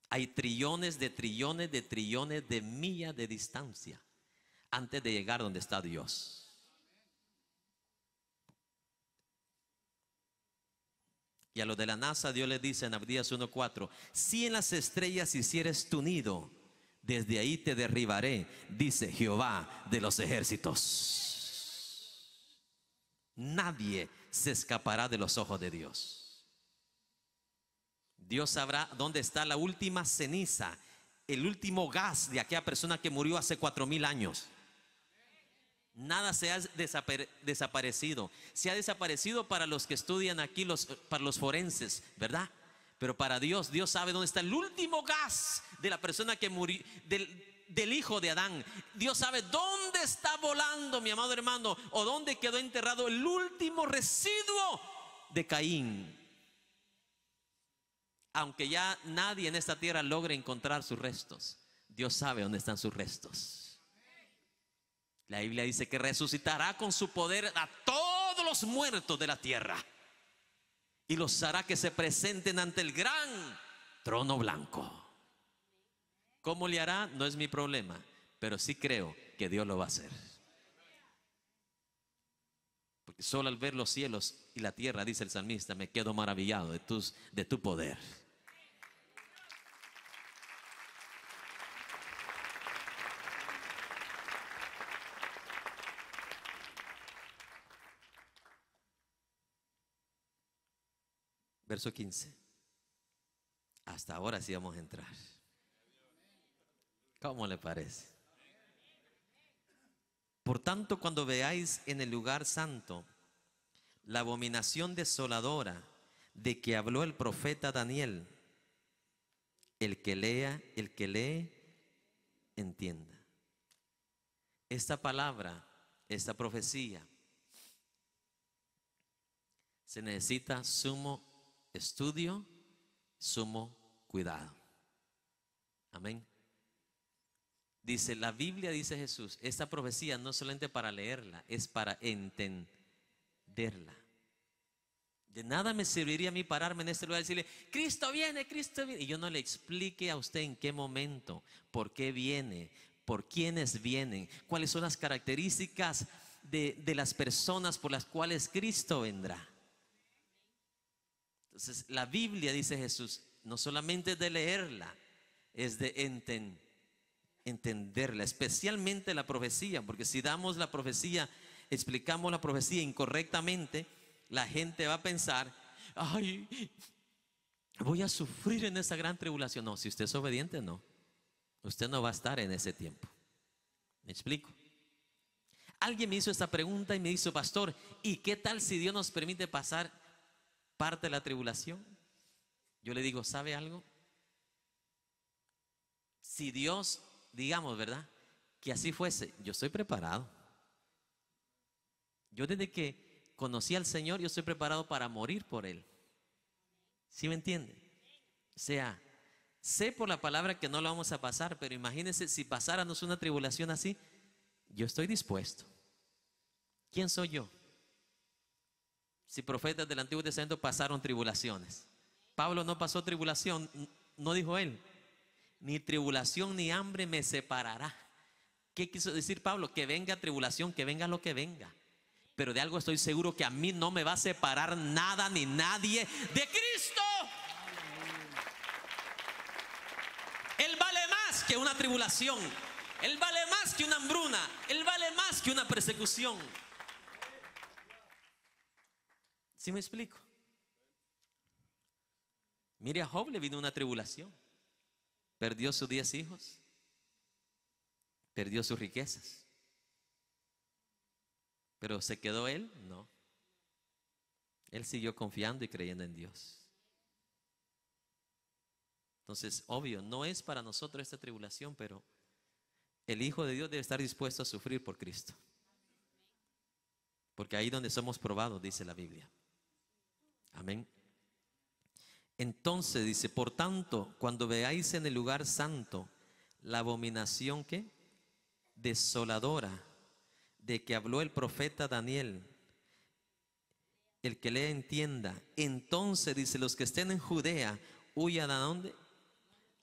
Hay trillones de trillones de trillones de millas de distancia antes de llegar donde está Dios. Y a los de la NASA Dios les dice en Abdías 1.4, si en las estrellas hicieres tu nido, desde ahí te derribaré, dice Jehová de los ejércitos. Nadie se escapará de los ojos de Dios. Dios sabrá dónde está la última ceniza, el último gas de aquella persona que murió hace cuatro mil años. Nada se ha desaparecido. Se ha desaparecido para los que estudian aquí, los, para los forenses, ¿verdad? Pero para Dios, Dios sabe dónde está el último gas de la persona que murió, del hijo de Adán. Dios sabe dónde está volando, mi amado hermano, o dónde quedó enterrado el último residuo de Caín. Aunque ya nadie en esta tierra logre encontrar sus restos, Dios sabe dónde están sus restos. La Biblia dice que resucitará con su poder a todos los muertos de la tierra y los hará que se presenten ante el gran trono blanco. ¿Cómo le hará? No es mi problema, pero sí creo que Dios lo va a hacer. Porque solo al ver los cielos y la tierra, dice el salmista, me quedo maravillado de, tus, de tu poder. Verso 15. Hasta ahora sí vamos a entrar. ¿Cómo le parece? Por tanto, cuando veáis en el lugar santo la abominación desoladora de que habló el profeta Daniel, el que lea, el que lee, entienda. Esta palabra, esta profecía, se necesita sumo estudio, sumo cuidado. Amén. Dice, la Biblia, dice Jesús, esta profecía no solamente para leerla, es para entenderla. De nada me serviría a mí pararme en este lugar y decirle, Cristo viene, Cristo viene. Y yo no le explique a usted en qué momento, por qué viene, por quiénes vienen, cuáles son las características de las personas por las cuales Cristo vendrá la Biblia, dice Jesús, no solamente es de leerla, es de entenderla, especialmente la profecía, porque si damos la profecía, explicamos la profecía incorrectamente, la gente va a pensar, ay, voy a sufrir en esa gran tribulación. No, si usted es obediente, no. Usted no va a estar en ese tiempo. ¿Me explico? Alguien me hizo esta pregunta y me dijo, pastor, ¿y qué tal si Dios nos permite pasar parte de la tribulación, yo le digo, ¿sabe algo? Si Dios, digamos, ¿verdad? Que así fuese, yo estoy preparado. Yo desde que conocí al Señor, yo estoy preparado para morir por Él. ¿Sí me entiende? O sea, sé por la palabra que no lo vamos a pasar, pero imagínense si pasáramos una tribulación así, yo estoy dispuesto. ¿Quién soy yo? si profetas del Antiguo Testamento pasaron tribulaciones. Pablo no pasó tribulación, no dijo él, ni tribulación ni hambre me separará. ¿Qué quiso decir Pablo? Que venga tribulación, que venga lo que venga. Pero de algo estoy seguro que a mí no me va a separar nada ni nadie de Cristo. Él vale más que una tribulación. Él vale más que una hambruna. Él vale más que una persecución. ¿Sí me explico? Mire, a Job le vino una tribulación. Perdió sus diez hijos. Perdió sus riquezas. Pero ¿se quedó él? No. Él siguió confiando y creyendo en Dios. Entonces, obvio, no es para nosotros esta tribulación, pero el Hijo de Dios debe estar dispuesto a sufrir por Cristo. Porque ahí donde somos probados, dice la Biblia. Amén. Entonces dice, por tanto, cuando veáis en el lugar santo la abominación que desoladora de que habló el profeta Daniel, el que le entienda, entonces dice, los que estén en Judea, huyan a dónde?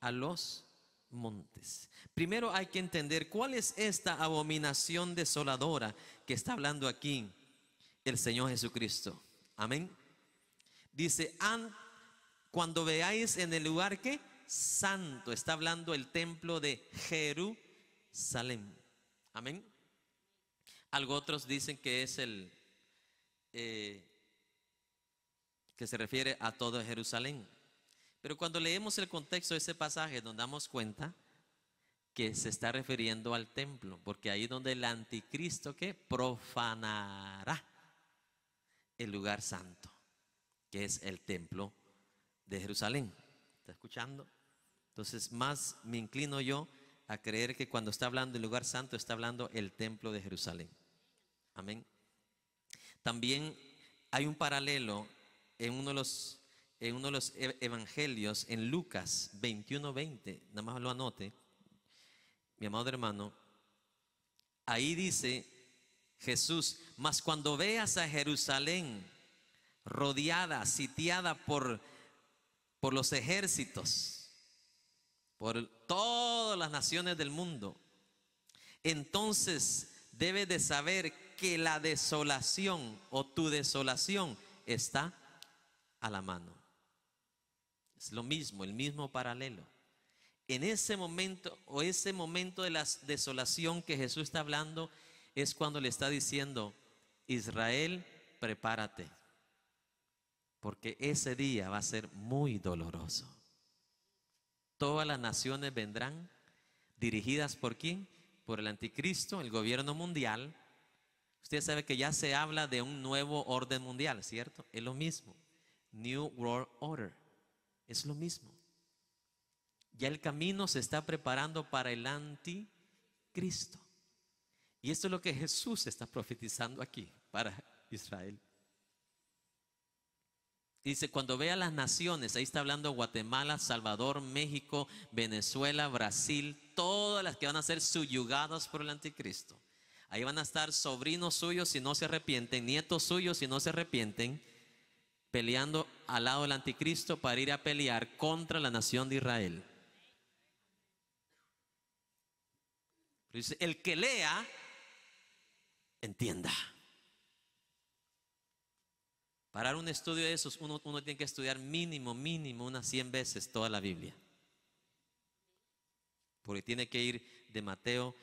A los montes. Primero hay que entender cuál es esta abominación desoladora que está hablando aquí el Señor Jesucristo. Amén. Dice, cuando veáis en el lugar que santo, está hablando el templo de Jerusalén. Amén. Algo otros dicen que es el, eh, que se refiere a todo Jerusalén. Pero cuando leemos el contexto de ese pasaje, nos damos cuenta que se está refiriendo al templo, porque ahí donde el anticristo que profanará el lugar santo que es el templo de Jerusalén. ¿Está escuchando? Entonces, más me inclino yo a creer que cuando está hablando el lugar santo, está hablando el templo de Jerusalén. Amén. También hay un paralelo en uno de los, en uno de los e-, evangelios, en Lucas 21:20, nada más lo anote, mi amado hermano. Ahí dice Jesús, mas cuando veas a Jerusalén rodeada, sitiada por, por los ejércitos, por todas las naciones del mundo, entonces debes de saber que la desolación o tu desolación está a la mano. Es lo mismo, el mismo paralelo. En ese momento o ese momento de la desolación que Jesús está hablando es cuando le está diciendo, Israel, prepárate porque ese día va a ser muy doloroso. Todas las naciones vendrán dirigidas por quién? Por el anticristo, el gobierno mundial. Usted sabe que ya se habla de un nuevo orden mundial, ¿cierto? Es lo mismo. New World Order. Es lo mismo. Ya el camino se está preparando para el anticristo. Y esto es lo que Jesús está profetizando aquí para Israel. Dice, cuando vea las naciones, ahí está hablando Guatemala, Salvador, México, Venezuela, Brasil, todas las que van a ser subyugadas por el anticristo. Ahí van a estar sobrinos suyos si no se arrepienten, nietos suyos si no se arrepienten, peleando al lado del anticristo para ir a pelear contra la nación de Israel. dice, el que lea, entienda. Para un estudio de esos, uno, tiene que estudiar mínimo, mínimo unas 100 veces toda la Biblia. Porque tiene que ir de Mateo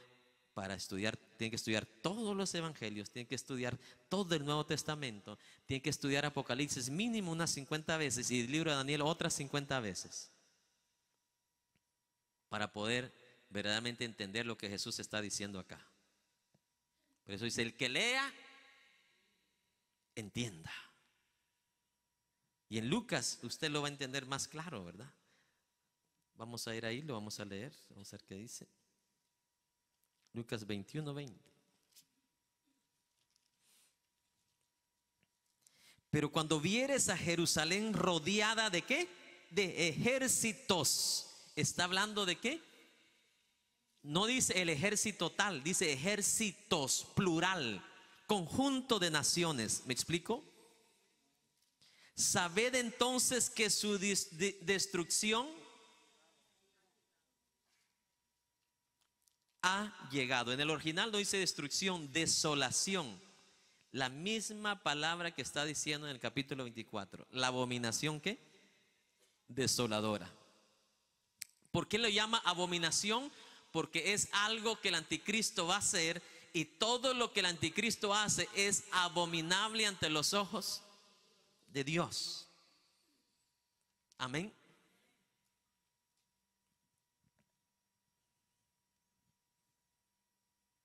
para estudiar, tiene que estudiar todos los evangelios, tiene que estudiar todo el Nuevo Testamento, tiene que estudiar Apocalipsis mínimo unas 50 veces y el libro de Daniel otras 50 veces. Para poder verdaderamente entender lo que Jesús está diciendo acá. Por eso dice, el que lea, entienda. Y en Lucas usted lo va a entender más claro, ¿verdad? Vamos a ir ahí, lo vamos a leer, vamos a ver qué dice. Lucas 21, 20. Pero cuando vieres a Jerusalén rodeada de qué? De ejércitos. ¿Está hablando de qué? No dice el ejército tal, dice ejércitos, plural, conjunto de naciones. ¿Me explico? Sabed entonces que su destrucción ha llegado. En el original no dice destrucción, desolación. La misma palabra que está diciendo en el capítulo 24. La abominación que desoladora. ¿Por qué lo llama abominación? Porque es algo que el anticristo va a hacer y todo lo que el anticristo hace es abominable ante los ojos de Dios. Amén.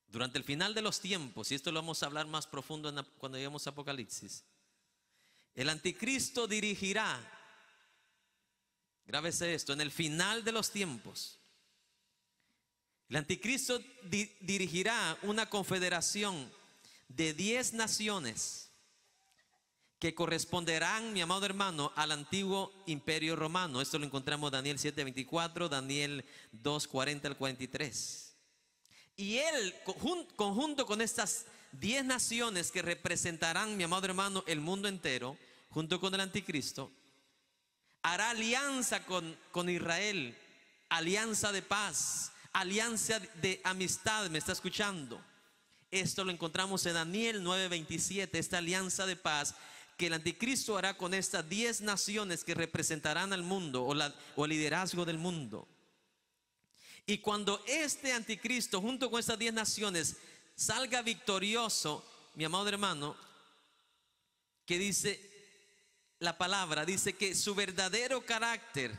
Durante el final de los tiempos, y esto lo vamos a hablar más profundo cuando lleguemos a Apocalipsis, el anticristo dirigirá, grábese esto, en el final de los tiempos, el anticristo dirigirá una confederación de diez naciones que corresponderán, mi amado hermano, al antiguo imperio romano. Esto lo encontramos Daniel 24 Daniel 2:40 al 43. Y él, conjunto con estas 10 naciones que representarán, mi amado hermano, el mundo entero, junto con el anticristo, hará alianza con, con Israel, alianza de paz, alianza de amistad, ¿me está escuchando? Esto lo encontramos en Daniel 9:27, esta alianza de paz que el anticristo hará con estas 10 naciones que representarán al mundo o, el liderazgo del mundo. Y cuando este anticristo junto con estas diez naciones salga victorioso, mi amado hermano, que dice la palabra, dice que su verdadero carácter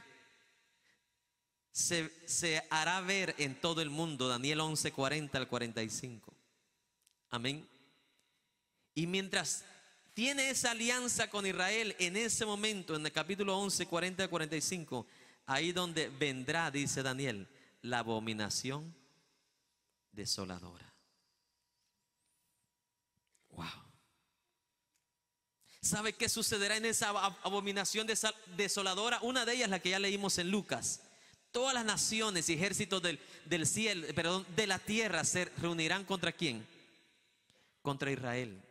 se, se hará ver en todo el mundo, Daniel 11, 40 al 45. Amén. Y mientras tiene esa alianza con Israel en ese momento, en el capítulo 11, 40 45, ahí donde vendrá, dice Daniel, la abominación desoladora. Wow. ¿Sabe qué sucederá en esa abominación desoladora? Una de ellas, la que ya leímos en Lucas. Todas las naciones y ejércitos del, del cielo, perdón, de la tierra se reunirán contra quién? Contra Israel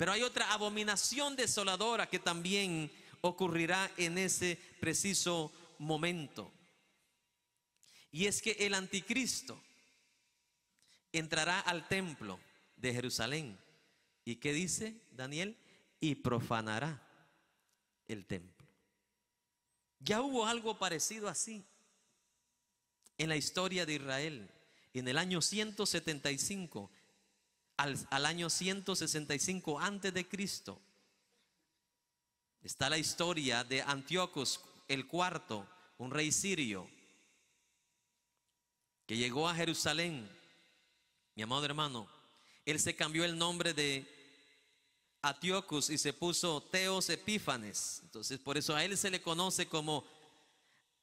pero hay otra abominación desoladora que también ocurrirá en ese preciso momento. Y es que el anticristo entrará al templo de Jerusalén. ¿Y qué dice Daniel? Y profanará el templo. Ya hubo algo parecido así en la historia de Israel. En el año 175 al, año 165 antes de Cristo. Está la historia de Antíocos el cuarto, un rey sirio, que llegó a Jerusalén. Mi amado hermano, él se cambió el nombre de Antiochus y se puso Teos Epífanes. Entonces, por eso a él se le conoce como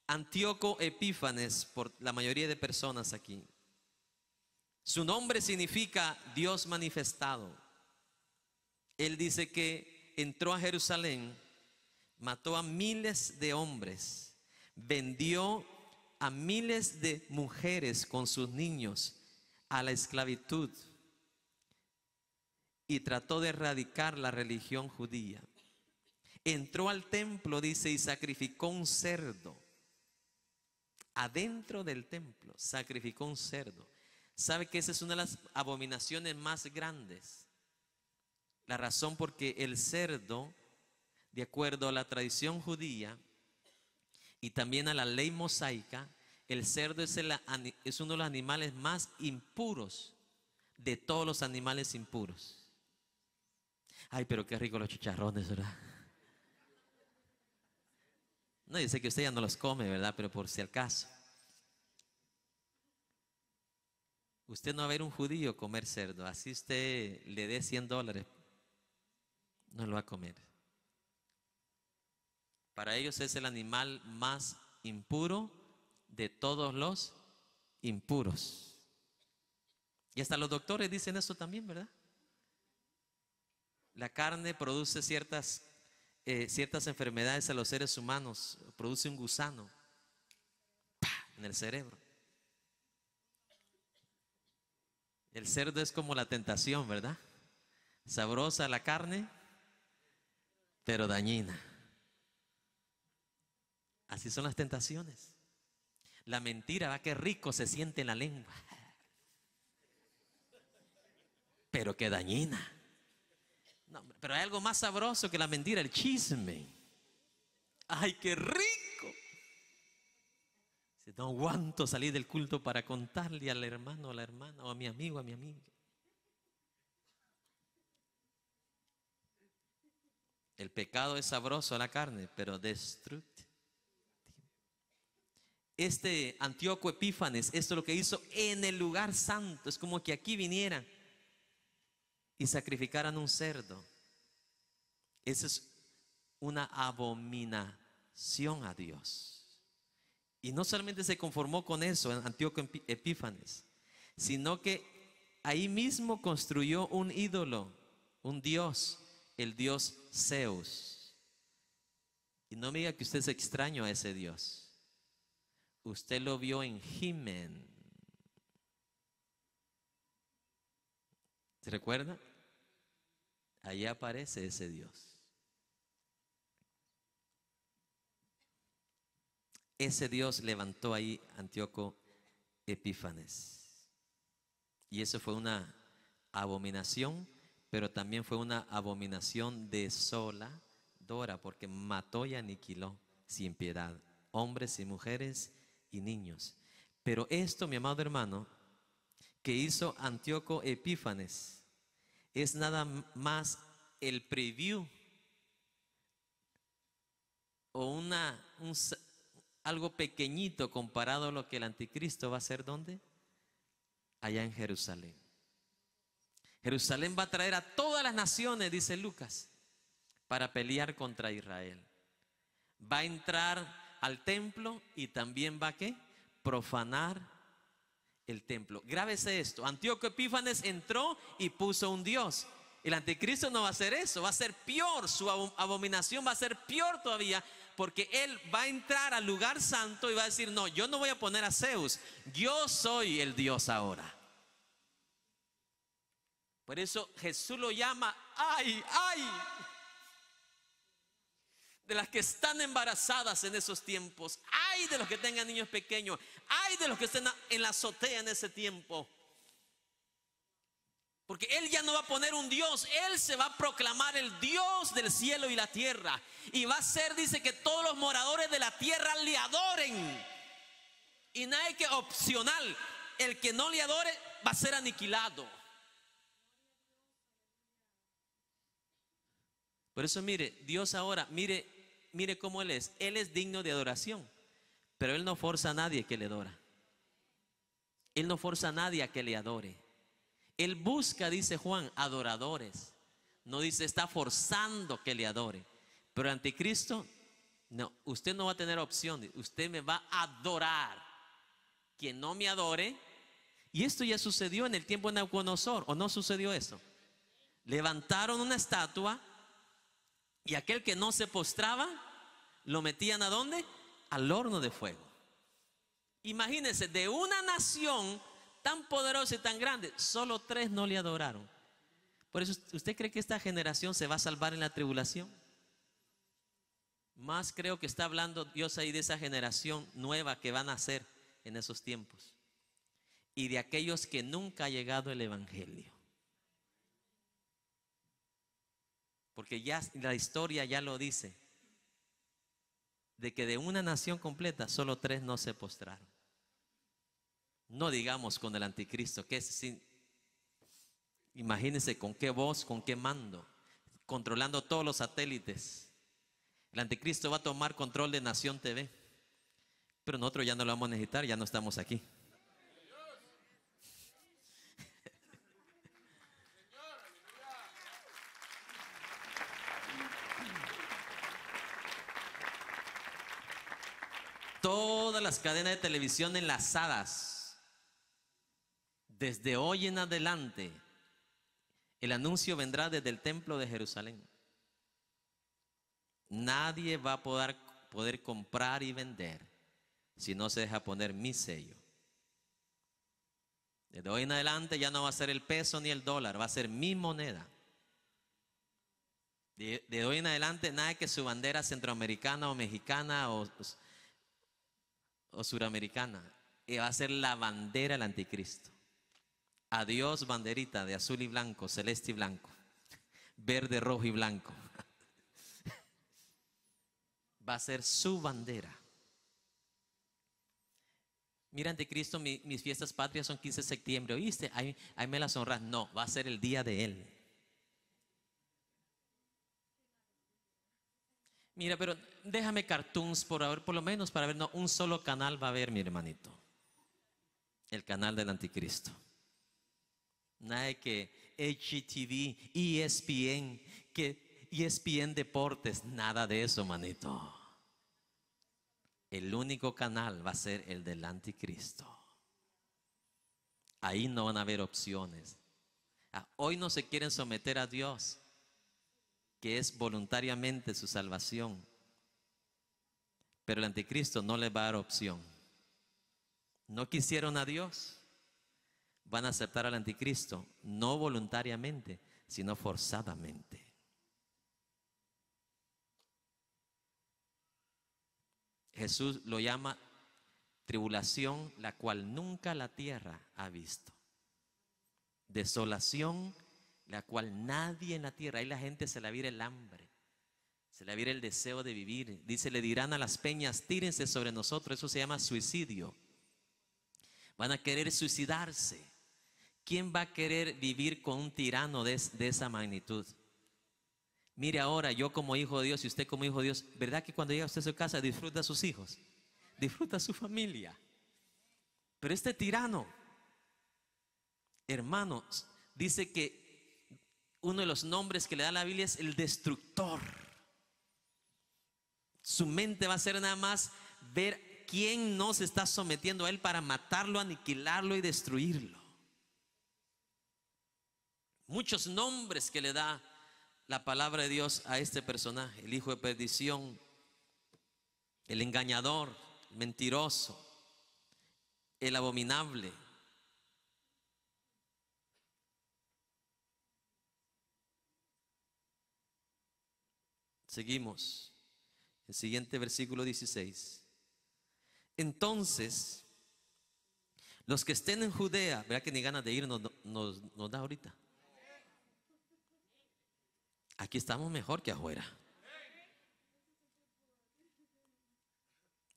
Antíoco Epífanes por la mayoría de personas aquí. Su nombre significa Dios manifestado. Él dice que entró a Jerusalén, mató a miles de hombres, vendió a miles de mujeres con sus niños a la esclavitud y trató de erradicar la religión judía. Entró al templo, dice, y sacrificó un cerdo. Adentro del templo sacrificó un cerdo sabe que esa es una de las abominaciones más grandes. La razón porque el cerdo, de acuerdo a la tradición judía y también a la ley mosaica, el cerdo es, uno de los animales más impuros de todos los animales impuros. Ay, pero qué rico los chicharrones, ¿verdad? No, dice sé que usted ya no los come, ¿verdad? Pero por si acaso. Usted no va a ver un judío comer cerdo. Así usted le dé 100 dólares, no lo va a comer. Para ellos es el animal más impuro de todos los impuros. Y hasta los doctores dicen eso también, ¿verdad? La carne produce ciertas, eh, ciertas enfermedades a los seres humanos, produce un gusano en el cerebro. El cerdo es como la tentación, ¿verdad? Sabrosa la carne, pero dañina. Así son las tentaciones. La mentira, va que rico se siente en la lengua. Pero qué dañina. pero hay algo más sabroso que la mentira, el chisme. ¡Ay, qué rico! no aguanto salir del culto para contarle al hermano, a la hermana, o a mi amigo, a mi amigo. El pecado es sabroso a la carne, pero destruye. Este Antíoco Epífanes, esto lo que hizo en el lugar santo. Es como que aquí viniera y sacrificaran un cerdo. Esa es una abominación a Dios. Y no solamente se conformó con eso en Antíoco Epífanes, sino que ahí mismo construyó un ídolo, un dios, el dios Zeus. Y no me diga que usted es extraño a ese dios. Usted lo vio en Jimen. ¿Se recuerda? Allí aparece ese dios. Ese Dios levantó ahí Antíoco Epífanes. Y eso fue una abominación, pero también fue una abominación desoladora, porque mató y aniquiló sin piedad hombres y mujeres y niños. Pero esto, mi amado hermano, que hizo Antíoco Epífanes, es nada más el preview o una, algo pequeñito comparado a lo que el anticristo va a hacer ¿dónde? Allá en Jerusalén. Jerusalén va a traer a todas las naciones, dice Lucas, para pelear contra Israel. Va a entrar al templo y también va a Profanar el templo. Grábese esto. Antíoco Epífanes entró y puso un dios. El anticristo no va a hacer eso, va a ser peor, su abominación va a ser peor todavía porque él va a entrar al lugar santo y va a decir, no, yo no voy a poner a Zeus, yo soy el Dios ahora. Por eso Jesús lo llama, ay, ay, de las que están embarazadas en esos tiempos, ay de los que tengan niños pequeños, ay de los que estén en la azotea en ese tiempo. Porque Él ya no va a poner un Dios, Él se va a proclamar el Dios del cielo y la tierra. Y va a ser, dice, que todos los moradores de la tierra le adoren. Y hay que opcional. El que no le adore va a ser aniquilado. Por eso mire, Dios ahora, mire, mire cómo Él es. Él es digno de adoración, pero Él no forza a nadie que le adora. Él no forza a nadie a que le adore. Él busca, dice Juan, adoradores. No dice, está forzando que le adore. Pero anticristo, no, usted no va a tener opción. Usted me va a adorar. Quien no me adore. Y esto ya sucedió en el tiempo de Nauconosor, ¿o no sucedió eso? Levantaron una estatua y aquel que no se postraba, lo metían a dónde? Al horno de fuego. Imagínense, de una nación tan poderoso y tan grande. Solo tres no le adoraron. Por eso, ¿usted cree que esta generación se va a salvar en la tribulación? Más creo que está hablando Dios ahí de esa generación nueva que van a nacer. en esos tiempos. Y de aquellos que nunca ha llegado el Evangelio. Porque ya la historia ya lo dice. De que de una nación completa solo tres no se postraron. No digamos con el anticristo, que es sin... Imagínense con qué voz, con qué mando, controlando todos los satélites. El anticristo va a tomar control de Nación TV, pero nosotros ya no lo vamos a necesitar, ya no estamos aquí. todas las cadenas de televisión enlazadas desde hoy en adelante, el anuncio vendrá desde el templo de Jerusalén. Nadie va a poder, comprar y vender si no se deja poner mi sello. Desde hoy en adelante ya no va a ser el peso ni el dólar, va a ser mi moneda. De, hoy en adelante nada que su bandera centroamericana o mexicana o, suramericana. Eh, va a ser la bandera del anticristo. Adiós banderita de azul y blanco, celeste y blanco, verde, rojo y blanco. Va a ser su bandera. Mira, anticristo Cristo, mis fiestas patrias son 15 de septiembre, ¿oíste? Ahí, me las honras. No, va a ser el día de Él. Mira, pero déjame cartoons por por lo menos para ver, no, un solo canal va a haber, mi hermanito. El canal del anticristo. Nada de que HGTV, ESPN, que ESPN Deportes, nada de eso, manito. El único canal va a ser el del anticristo. Ahí no van a haber opciones. Ah, hoy no se quieren someter a Dios, que es voluntariamente su salvación. Pero el anticristo no le va a dar opción. No quisieron a Dios van a aceptar al anticristo, no voluntariamente, sino forzadamente. Jesús lo llama tribulación, la cual nunca la tierra ha visto. Desolación, la cual nadie en la tierra, ahí la gente se la vira el hambre, se la vira el deseo de vivir. Dice, le dirán a las peñas, tírense sobre nosotros, eso se llama suicidio. Van a querer suicidarse. ¿Quién va a querer vivir con un tirano de, esa magnitud? Mire ahora, yo como hijo de Dios y usted como hijo de Dios, ¿verdad que cuando llega usted a su casa disfruta a sus hijos? Disfruta a su familia. Pero este tirano, hermanos, dice que uno de los nombres que le da la Biblia es el destructor. Su mente va a ser nada más ver quién no se está sometiendo a él para matarlo, aniquilarlo y destruirlo muchos nombres que le da la palabra de Dios a este personaje, el hijo de perdición, el engañador, el mentiroso, el abominable. Seguimos. El siguiente versículo 16. Entonces, los que estén en Judea, verá que ni ganas de ir nos da ahorita. Aquí estamos mejor que afuera.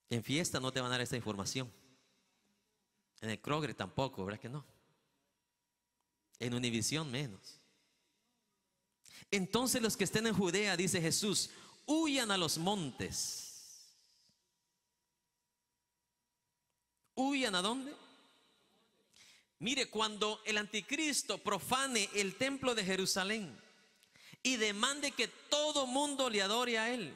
En fiesta no te van a dar esta información. En el Kroger tampoco, ¿verdad que no? En Univisión menos. Entonces los que estén en Judea, dice Jesús, huyan a los montes. ¿Huyan a dónde? Mire, cuando el anticristo profane el templo de Jerusalén, y demande que todo mundo le adore a Él.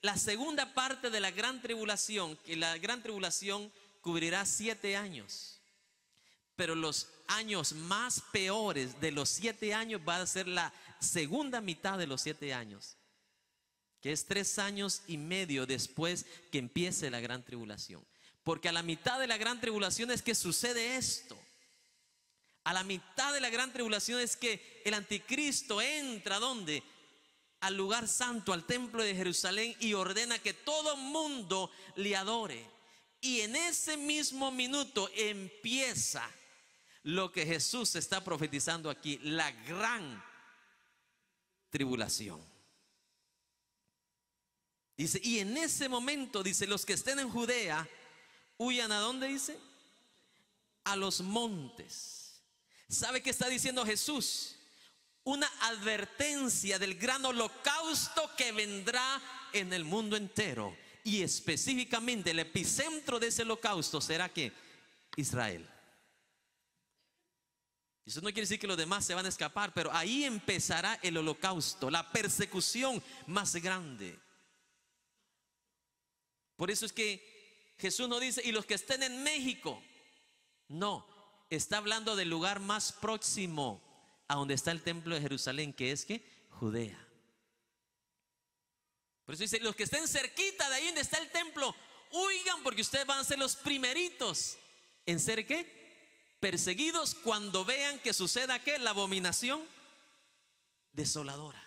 la segunda parte de la gran tribulación, que la gran tribulación cubrirá siete años, pero los años más peores de los siete años va a ser la segunda mitad de los siete años, que es tres años y medio después que empiece la gran tribulación. Porque a la mitad de la gran tribulación es que sucede esto a la mitad de la gran tribulación es que el anticristo entra donde Al lugar santo, al templo de Jerusalén y ordena que todo mundo le adore. Y en ese mismo minuto empieza lo que Jesús está profetizando aquí, la gran tribulación. Dice, y en ese momento, dice, los que estén en Judea, huyan a dónde dice? A los montes. ¿Sabe qué está diciendo Jesús? Una advertencia del gran holocausto que vendrá en el mundo entero. Y específicamente el epicentro de ese holocausto será que Israel. Eso no quiere decir que los demás se van a escapar, pero ahí empezará el holocausto, la persecución más grande. Por eso es que Jesús no dice, y los que estén en México, no, está hablando del lugar más próximo a donde está el templo de Jerusalén, que es que Judea. Por eso dice, los que estén cerquita de ahí donde está el templo, huigan porque ustedes van a ser los primeritos en ser que Perseguidos cuando vean que suceda que La abominación desoladora.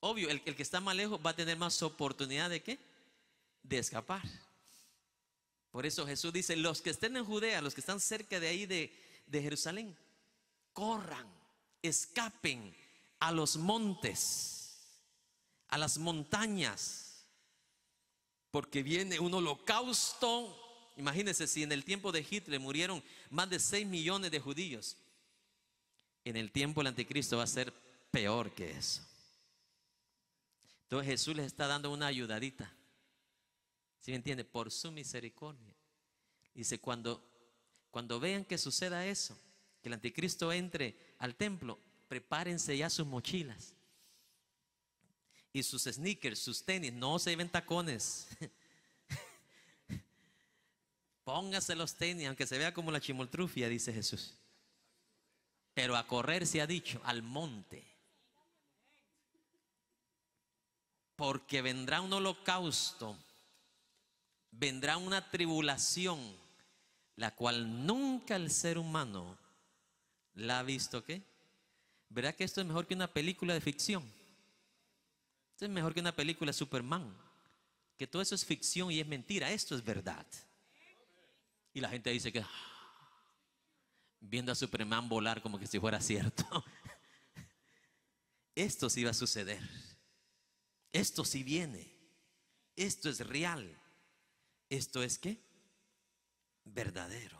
Obvio, el, el que está más lejos va a tener más oportunidad de qué? De escapar. Por eso Jesús dice, los que estén en Judea, los que están cerca de ahí de, Jerusalén, corran, escapen a los montes, a las montañas, porque viene un holocausto. Imagínense si en el tiempo de Hitler murieron más de 6 millones de judíos, en el tiempo del anticristo va a ser peor que eso. Entonces Jesús les está dando una ayudadita si me entiende? Por su misericordia. Dice, cuando, cuando vean que suceda eso, que el anticristo entre al templo, prepárense ya sus mochilas. Y sus sneakers, sus tenis, no se lleven tacones. (laughs) Póngase los tenis, aunque se vea como la chimoltrufia, dice Jesús. Pero a correr se ha dicho, al monte. Porque vendrá un holocausto vendrá una tribulación, la cual nunca el ser humano la ha visto, ¿qué? Verá que esto es mejor que una película de ficción. Esto es mejor que una película de Superman. Que todo eso es ficción y es mentira. Esto es verdad. Y la gente dice que ah", viendo a Superman volar como que si fuera cierto. (laughs) Esto sí va a suceder. Esto sí viene. Esto es real. Esto es que verdadero.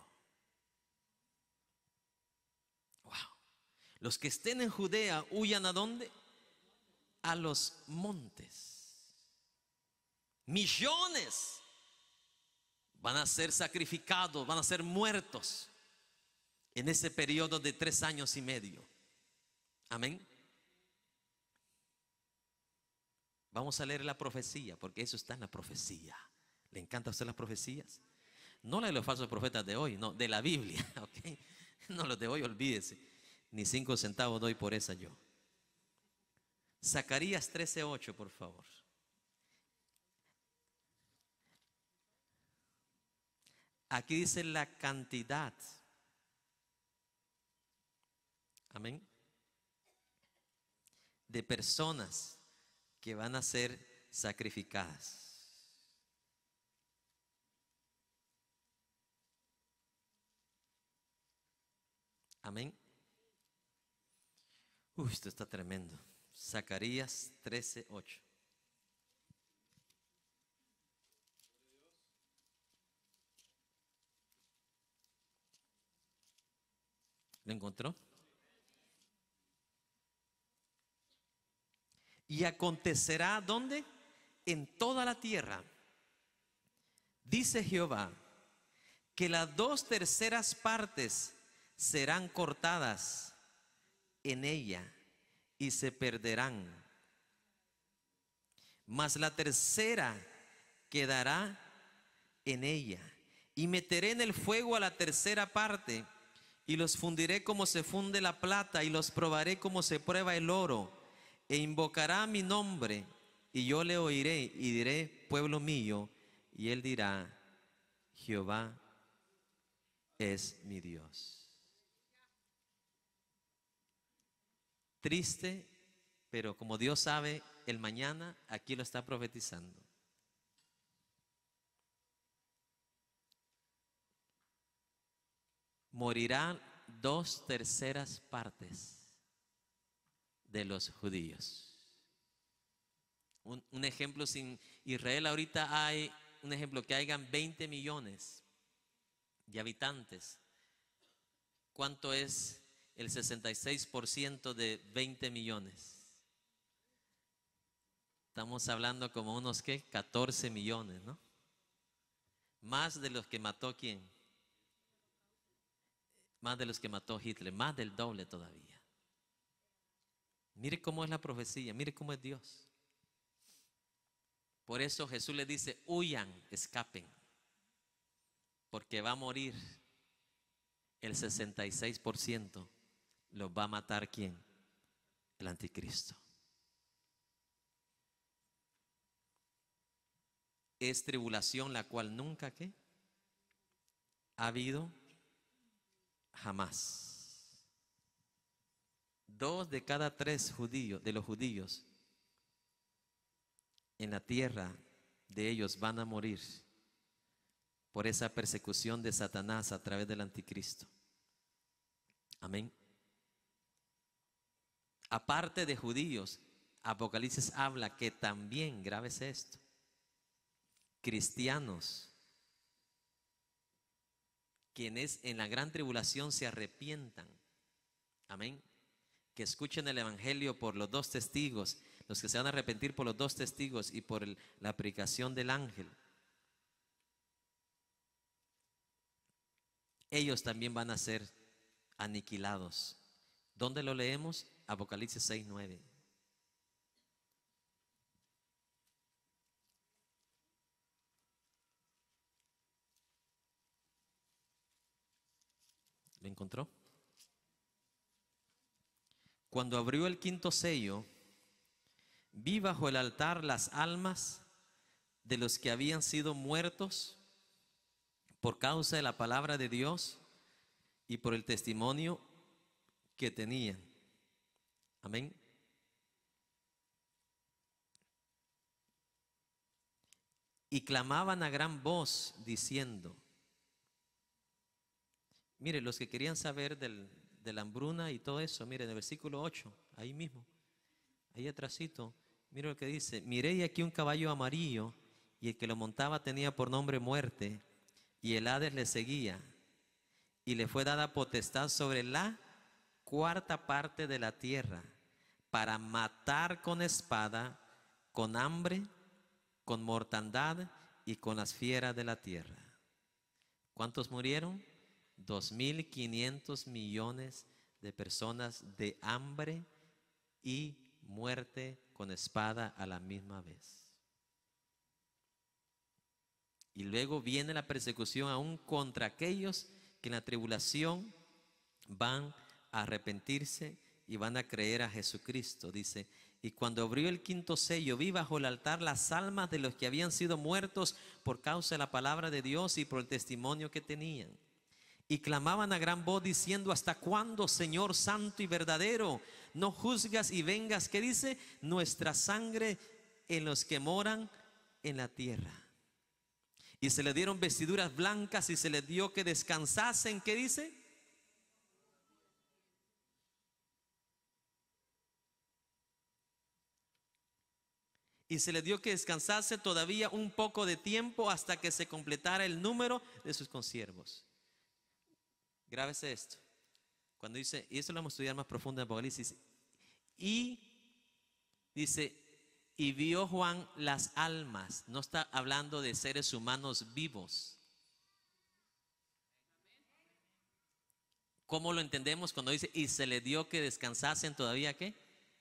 Los que estén en Judea huyan a dónde? A los montes. Millones van a ser sacrificados, van a ser muertos en ese periodo de tres años y medio. Amén. Vamos a leer la profecía, porque eso está en la profecía. ¿Le encanta a usted las profecías? No la de los falsos profetas de hoy, no, de la Biblia, (laughs) ¿ok? No los de hoy, olvídese. Ni cinco centavos doy por esa yo. Zacarías 13:8, por favor. Aquí dice la cantidad. Amén. De personas que van a ser sacrificadas. Amén. Uy, esto está tremendo. Zacarías 13, 8. ¿Lo encontró? Y acontecerá ¿Dónde? En toda la tierra. Dice Jehová que las dos terceras partes serán cortadas en ella y se perderán. Mas la tercera quedará en ella. Y meteré en el fuego a la tercera parte y los fundiré como se funde la plata y los probaré como se prueba el oro. E invocará mi nombre y yo le oiré y diré, pueblo mío, y él dirá, Jehová es mi Dios. triste, pero como Dios sabe, el mañana aquí lo está profetizando. Morirán dos terceras partes de los judíos. Un, ejemplo sin Israel ahorita hay un ejemplo que hayan 20 millones de habitantes. ¿Cuánto es el 66% de 20 millones. Estamos hablando como unos que 14 millones, ¿no? Más de los que mató quién? Más de los que mató Hitler, más del doble todavía. Mire cómo es la profecía, mire cómo es Dios. Por eso Jesús le dice, huyan, escapen, porque va a morir el 66% los va a matar quién? El anticristo. Es tribulación la cual nunca ha habido jamás. Dos de cada tres judíos, de los judíos en la tierra de ellos van a morir por esa persecución de Satanás a través del anticristo. Amén aparte de judíos, Apocalipsis habla que también, graves esto, cristianos, quienes en la gran tribulación se arrepientan, amén, que escuchen el Evangelio por los dos testigos, los que se van a arrepentir por los dos testigos y por la aplicación del ángel. Ellos también van a ser aniquilados. ¿Dónde lo leemos? Apocalipsis 6, 9. ¿Lo encontró? Cuando abrió el quinto sello, vi bajo el altar las almas de los que habían sido muertos por causa de la palabra de Dios y por el testimonio que tenían. Amén. Y clamaban a gran voz diciendo, mire, los que querían saber de la hambruna y todo eso, mire, en el versículo 8, ahí mismo, ahí atrásito, mire lo que dice, miré y aquí un caballo amarillo y el que lo montaba tenía por nombre muerte y el Hades le seguía y le fue dada potestad sobre la cuarta parte de la tierra para matar con espada, con hambre, con mortandad y con las fieras de la tierra. ¿Cuántos murieron? 2.500 millones de personas de hambre y muerte con espada a la misma vez. Y luego viene la persecución aún contra aquellos que en la tribulación van arrepentirse y van a creer a Jesucristo. Dice, y cuando abrió el quinto sello, vi bajo el altar las almas de los que habían sido muertos por causa de la palabra de Dios y por el testimonio que tenían. Y clamaban a gran voz diciendo, ¿hasta cuándo, Señor Santo y verdadero, no juzgas y vengas? que dice? Nuestra sangre en los que moran en la tierra. Y se le dieron vestiduras blancas y se les dio que descansasen. que dice? y se le dio que descansase todavía un poco de tiempo hasta que se completara el número de sus consiervos. Grábese esto. Cuando dice, y eso lo vamos a estudiar más profundo en Apocalipsis, y dice, y vio Juan las almas, no está hablando de seres humanos vivos. ¿Cómo lo entendemos cuando dice, y se le dio que descansasen todavía qué?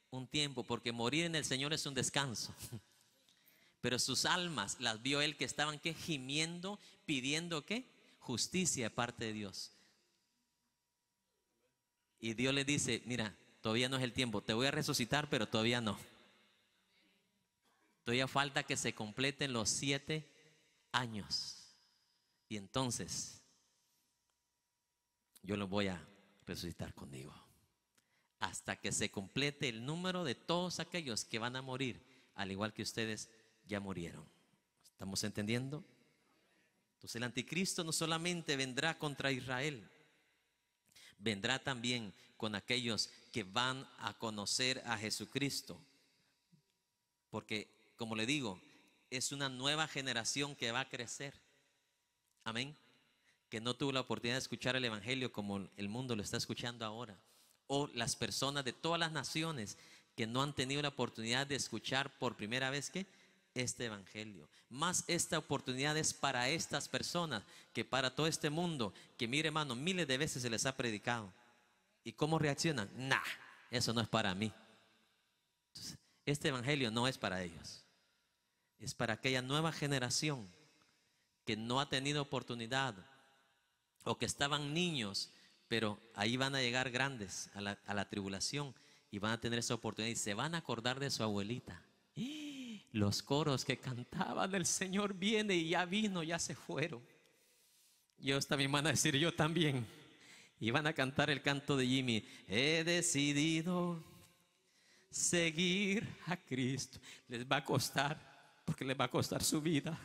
un tiempo, porque morir en el Señor es un descanso. (laughs) Pero sus almas las vio él que estaban que gimiendo, pidiendo qué? Justicia de parte de Dios. Y Dios le dice, mira, todavía no es el tiempo, te voy a resucitar, pero todavía no. Todavía falta que se completen los siete años. Y entonces, yo lo voy a resucitar conmigo hasta que se complete el número de todos aquellos que van a morir, al igual que ustedes ya murieron. ¿Estamos entendiendo? Entonces el anticristo no solamente vendrá contra Israel, vendrá también con aquellos que van a conocer a Jesucristo. Porque, como le digo, es una nueva generación que va a crecer. Amén. Que no tuvo la oportunidad de escuchar el Evangelio como el mundo lo está escuchando ahora o las personas de todas las naciones que no han tenido la oportunidad de escuchar por primera vez que este evangelio. Más esta oportunidad es para estas personas que para todo este mundo, que mire hermano, miles de veces se les ha predicado. ¿Y cómo reaccionan? Nah, eso no es para mí. este evangelio no es para ellos. Es para aquella nueva generación que no ha tenido oportunidad o que estaban niños pero ahí van a llegar grandes a la, tribulación y van a tener esa oportunidad y se van a acordar de su abuelita. (gasps) Los coros que cantaban, el Señor viene y ya vino, ya se fueron. yo también van a decir, yo también. Y van a cantar el canto de Jimmy, he decidido seguir a Cristo. Les va a costar, porque les va a costar su vida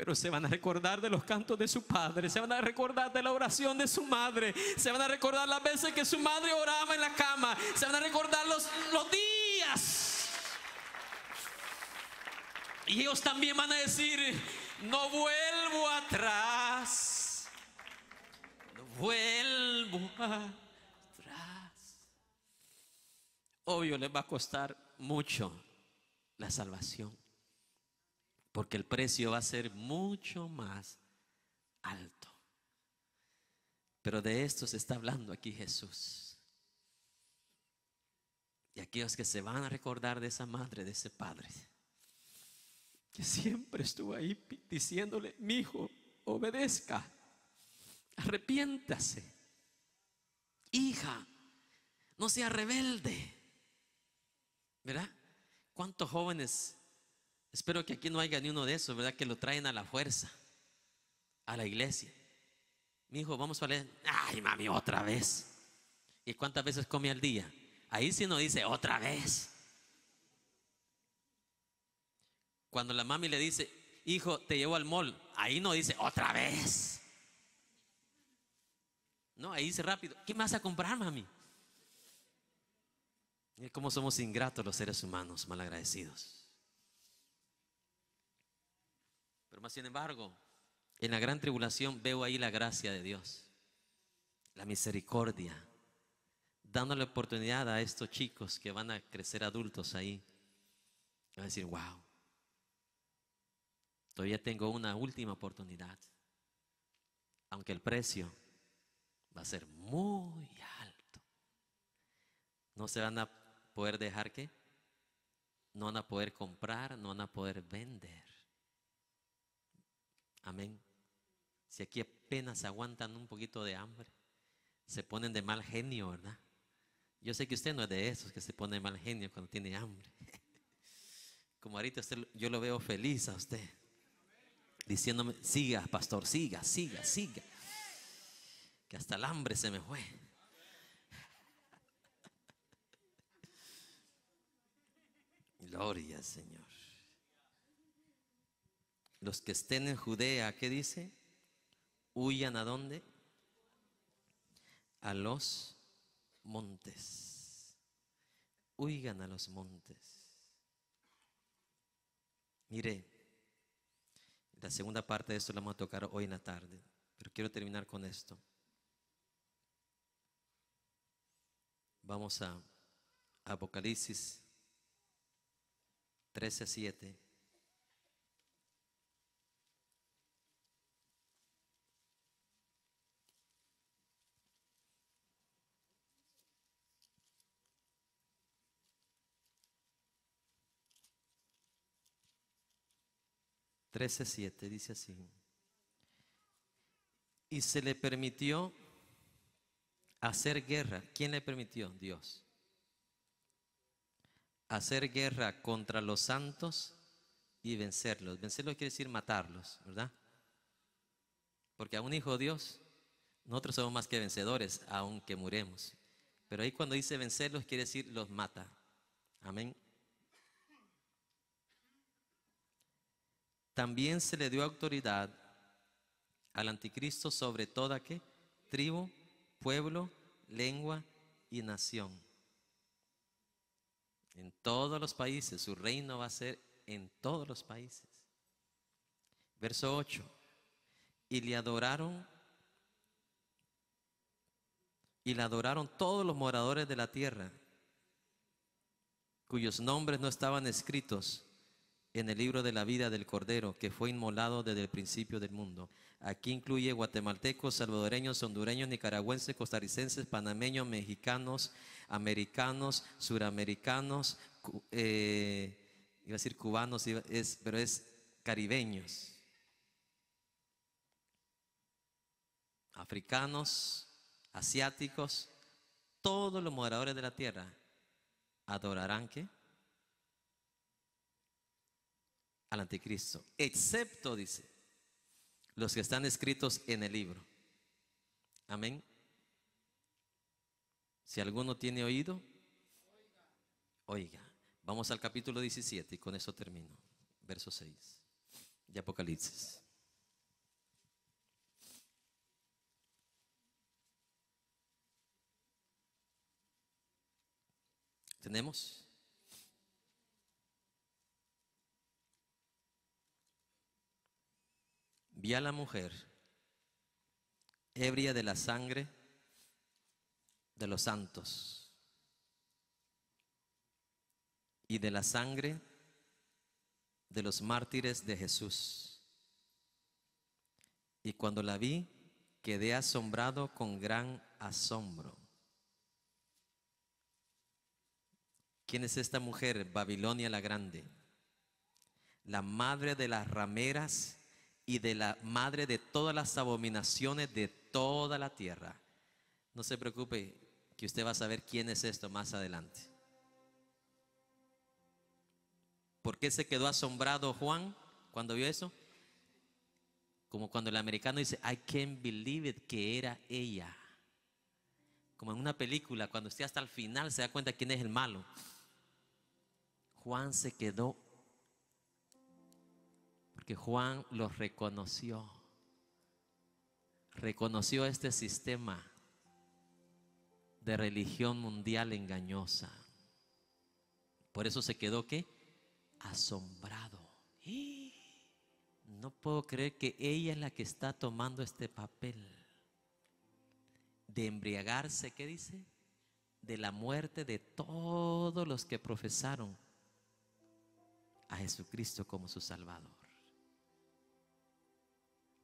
pero se van a recordar de los cantos de su padre, se van a recordar de la oración de su madre, se van a recordar las veces que su madre oraba en la cama, se van a recordar los, los días. Y ellos también van a decir, no vuelvo atrás, no vuelvo atrás. Obvio, les va a costar mucho la salvación porque el precio va a ser mucho más alto. Pero de esto se está hablando aquí Jesús. Y aquellos que se van a recordar de esa madre, de ese padre, que siempre estuvo ahí diciéndole, mi hijo, obedezca, arrepiéntase, hija, no sea rebelde. ¿Verdad? ¿Cuántos jóvenes Espero que aquí no haya ni uno de esos, ¿verdad? Que lo traen a la fuerza, a la iglesia. Mi hijo, vamos a leer. Ay, mami, otra vez. ¿Y cuántas veces come al día? Ahí sí no dice otra vez. Cuando la mami le dice, hijo, te llevo al mall, ahí no dice otra vez. No, ahí dice rápido, ¿qué me vas a comprar, mami? Mira cómo somos ingratos los seres humanos, malagradecidos. Pero más sin embargo, en la gran tribulación veo ahí la gracia de Dios, la misericordia, dándole oportunidad a estos chicos que van a crecer adultos ahí. Van a decir, wow, todavía tengo una última oportunidad, aunque el precio va a ser muy alto. No se van a poder dejar que, no van a poder comprar, no van a poder vender. Amén. Si aquí apenas aguantan un poquito de hambre, se ponen de mal genio, ¿verdad? Yo sé que usted no es de esos que se pone de mal genio cuando tiene hambre. (laughs) Como ahorita yo lo veo feliz a usted, diciéndome, siga, pastor, siga, siga, siga. Que hasta el hambre se me fue. (laughs) Gloria al Señor. Los que estén en Judea, ¿qué dice? Huyan a dónde? A los montes. Huigan a los montes. Mire, la segunda parte de esto la vamos a tocar hoy en la tarde, pero quiero terminar con esto. Vamos a Apocalipsis 13, 7. 13.7 dice así. Y se le permitió hacer guerra. ¿Quién le permitió? Dios. Hacer guerra contra los santos y vencerlos. Vencerlos quiere decir matarlos, ¿verdad? Porque a un hijo de Dios, nosotros somos más que vencedores, aunque muremos. Pero ahí cuando dice vencerlos, quiere decir los mata. Amén. También se le dio autoridad al anticristo sobre toda qué? Tribu, pueblo, lengua y nación. En todos los países, su reino va a ser en todos los países. Verso 8. Y le adoraron y le adoraron todos los moradores de la tierra, cuyos nombres no estaban escritos en el libro de la vida del Cordero que fue inmolado desde el principio del mundo. Aquí incluye guatemaltecos, salvadoreños, hondureños, nicaragüenses, costarricenses, panameños, mexicanos, americanos, suramericanos, eh, iba a decir cubanos, es, pero es caribeños, africanos, asiáticos, todos los moderadores de la tierra adorarán que al anticristo, excepto, dice, los que están escritos en el libro. Amén. Si alguno tiene oído, oiga. Vamos al capítulo 17 y con eso termino. Verso 6 de Apocalipsis. ¿Tenemos? vi a la mujer ebria de la sangre de los santos y de la sangre de los mártires de Jesús. Y cuando la vi, quedé asombrado con gran asombro. ¿Quién es esta mujer? Babilonia la Grande, la madre de las rameras y de la madre de todas las abominaciones de toda la tierra. No se preocupe, que usted va a saber quién es esto más adelante. ¿Por qué se quedó asombrado Juan cuando vio eso? Como cuando el americano dice, I can't believe it, que era ella. Como en una película, cuando usted hasta el final se da cuenta quién es el malo. Juan se quedó Juan los reconoció. Reconoció este sistema de religión mundial engañosa. Por eso se quedó que asombrado. No puedo creer que ella es la que está tomando este papel de embriagarse, ¿qué dice? De la muerte de todos los que profesaron a Jesucristo como su Salvador.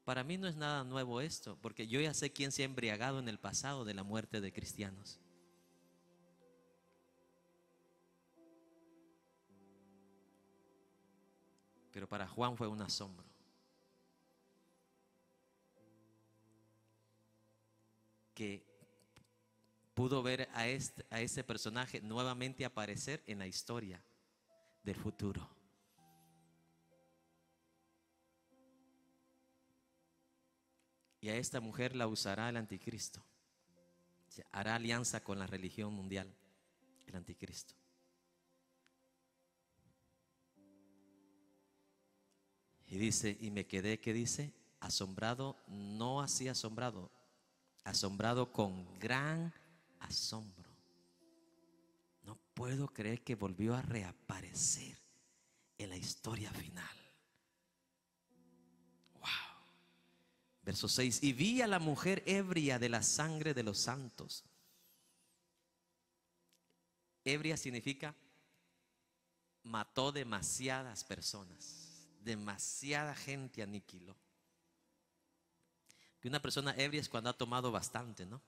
Para mí no es nada nuevo esto, porque yo ya sé quién se ha embriagado en el pasado de la muerte de cristianos. Pero para Juan fue un asombro. Que pudo ver a, este, a ese personaje nuevamente aparecer en la historia del futuro. y a esta mujer la usará el anticristo. hará alianza con la religión mundial, el anticristo. Y dice, y me quedé, que dice? Asombrado, no así asombrado, asombrado con gran asombro. No puedo creer que volvió a reaparecer en la historia final. Verso 6, y vi a la mujer ebria de la sangre de los santos. Ebria significa mató demasiadas personas, demasiada gente aniquiló. Que una persona ebria es cuando ha tomado bastante, ¿no?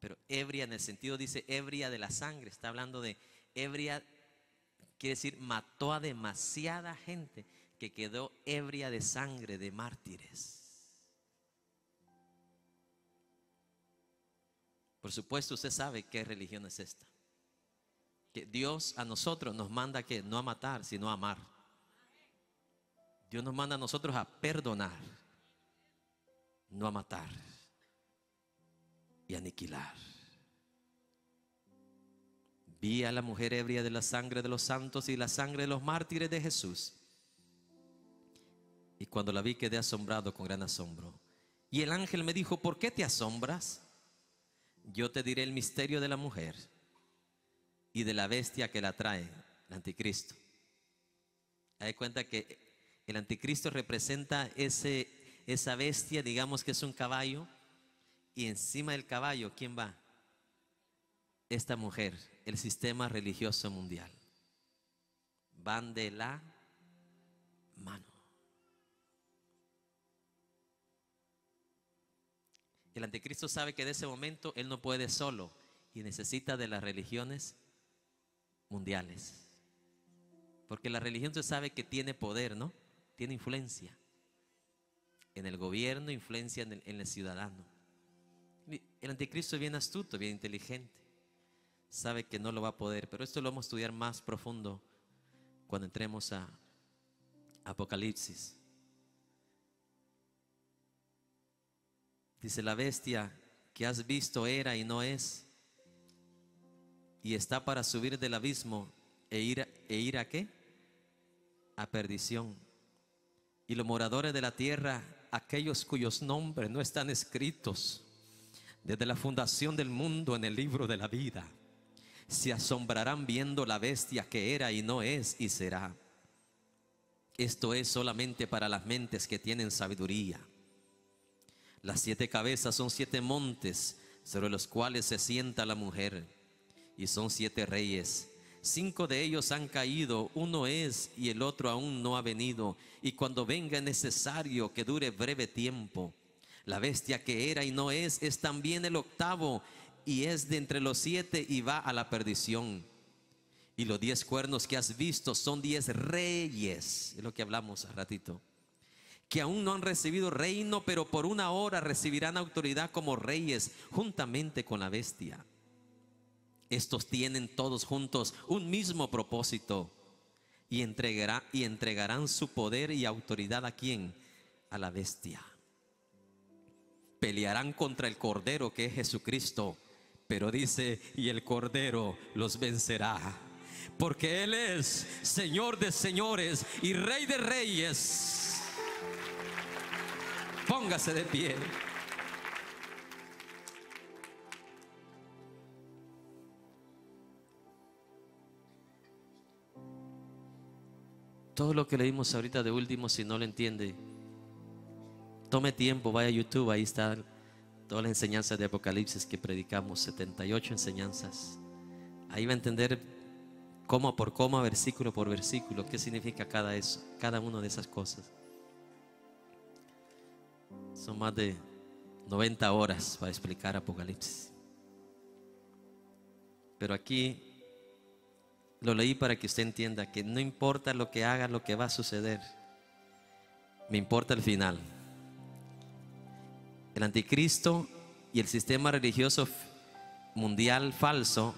Pero ebria en el sentido dice ebria de la sangre, está hablando de ebria, quiere decir mató a demasiada gente que quedó ebria de sangre de mártires. Por supuesto, usted sabe qué religión es esta. Que Dios a nosotros nos manda que no a matar, sino a amar. Dios nos manda a nosotros a perdonar, no a matar y aniquilar. Vi a la mujer ebria de la sangre de los santos y la sangre de los mártires de Jesús. Y cuando la vi quedé asombrado con gran asombro. Y el ángel me dijo, ¿por qué te asombras? yo te diré el misterio de la mujer y de la bestia que la trae, el anticristo. Hay cuenta que el anticristo representa ese, esa bestia, digamos que es un caballo, y encima del caballo, ¿quién va? Esta mujer, el sistema religioso mundial. Van de la mano. el anticristo sabe que de ese momento él no puede solo y necesita de las religiones mundiales. Porque la religión se sabe que tiene poder, ¿no? Tiene influencia en el gobierno, influencia en en el ciudadano. El anticristo es bien astuto, bien inteligente. Sabe que no lo va a poder, pero esto lo vamos a estudiar más profundo cuando entremos a Apocalipsis. Dice, la bestia que has visto era y no es, y está para subir del abismo e ir, e ir a qué? A perdición. Y los moradores de la tierra, aquellos cuyos nombres no están escritos desde la fundación del mundo en el libro de la vida, se asombrarán viendo la bestia que era y no es y será. Esto es solamente para las mentes que tienen sabiduría. Las siete cabezas son siete montes sobre los cuales se sienta la mujer, y son siete reyes. Cinco de ellos han caído, uno es y el otro aún no ha venido, y cuando venga es necesario que dure breve tiempo. La bestia que era y no es es también el octavo, y es de entre los siete y va a la perdición. Y los diez cuernos que has visto son diez reyes, es lo que hablamos ratito que aún no han recibido reino, pero por una hora recibirán autoridad como reyes juntamente con la bestia. Estos tienen todos juntos un mismo propósito y, entregará, y entregarán su poder y autoridad a quién? A la bestia. Pelearán contra el Cordero que es Jesucristo, pero dice, y el Cordero los vencerá, porque Él es Señor de señores y Rey de reyes. Póngase de pie. Todo lo que leímos ahorita de último, si no lo entiende, tome tiempo, vaya a YouTube, ahí está toda la enseñanza de Apocalipsis que predicamos, 78 enseñanzas. Ahí va a entender coma por coma, versículo por versículo, qué significa cada, eso, cada una de esas cosas. Son más de 90 horas para explicar Apocalipsis. Pero aquí lo leí para que usted entienda que no importa lo que haga, lo que va a suceder. Me importa el final. El anticristo y el sistema religioso mundial falso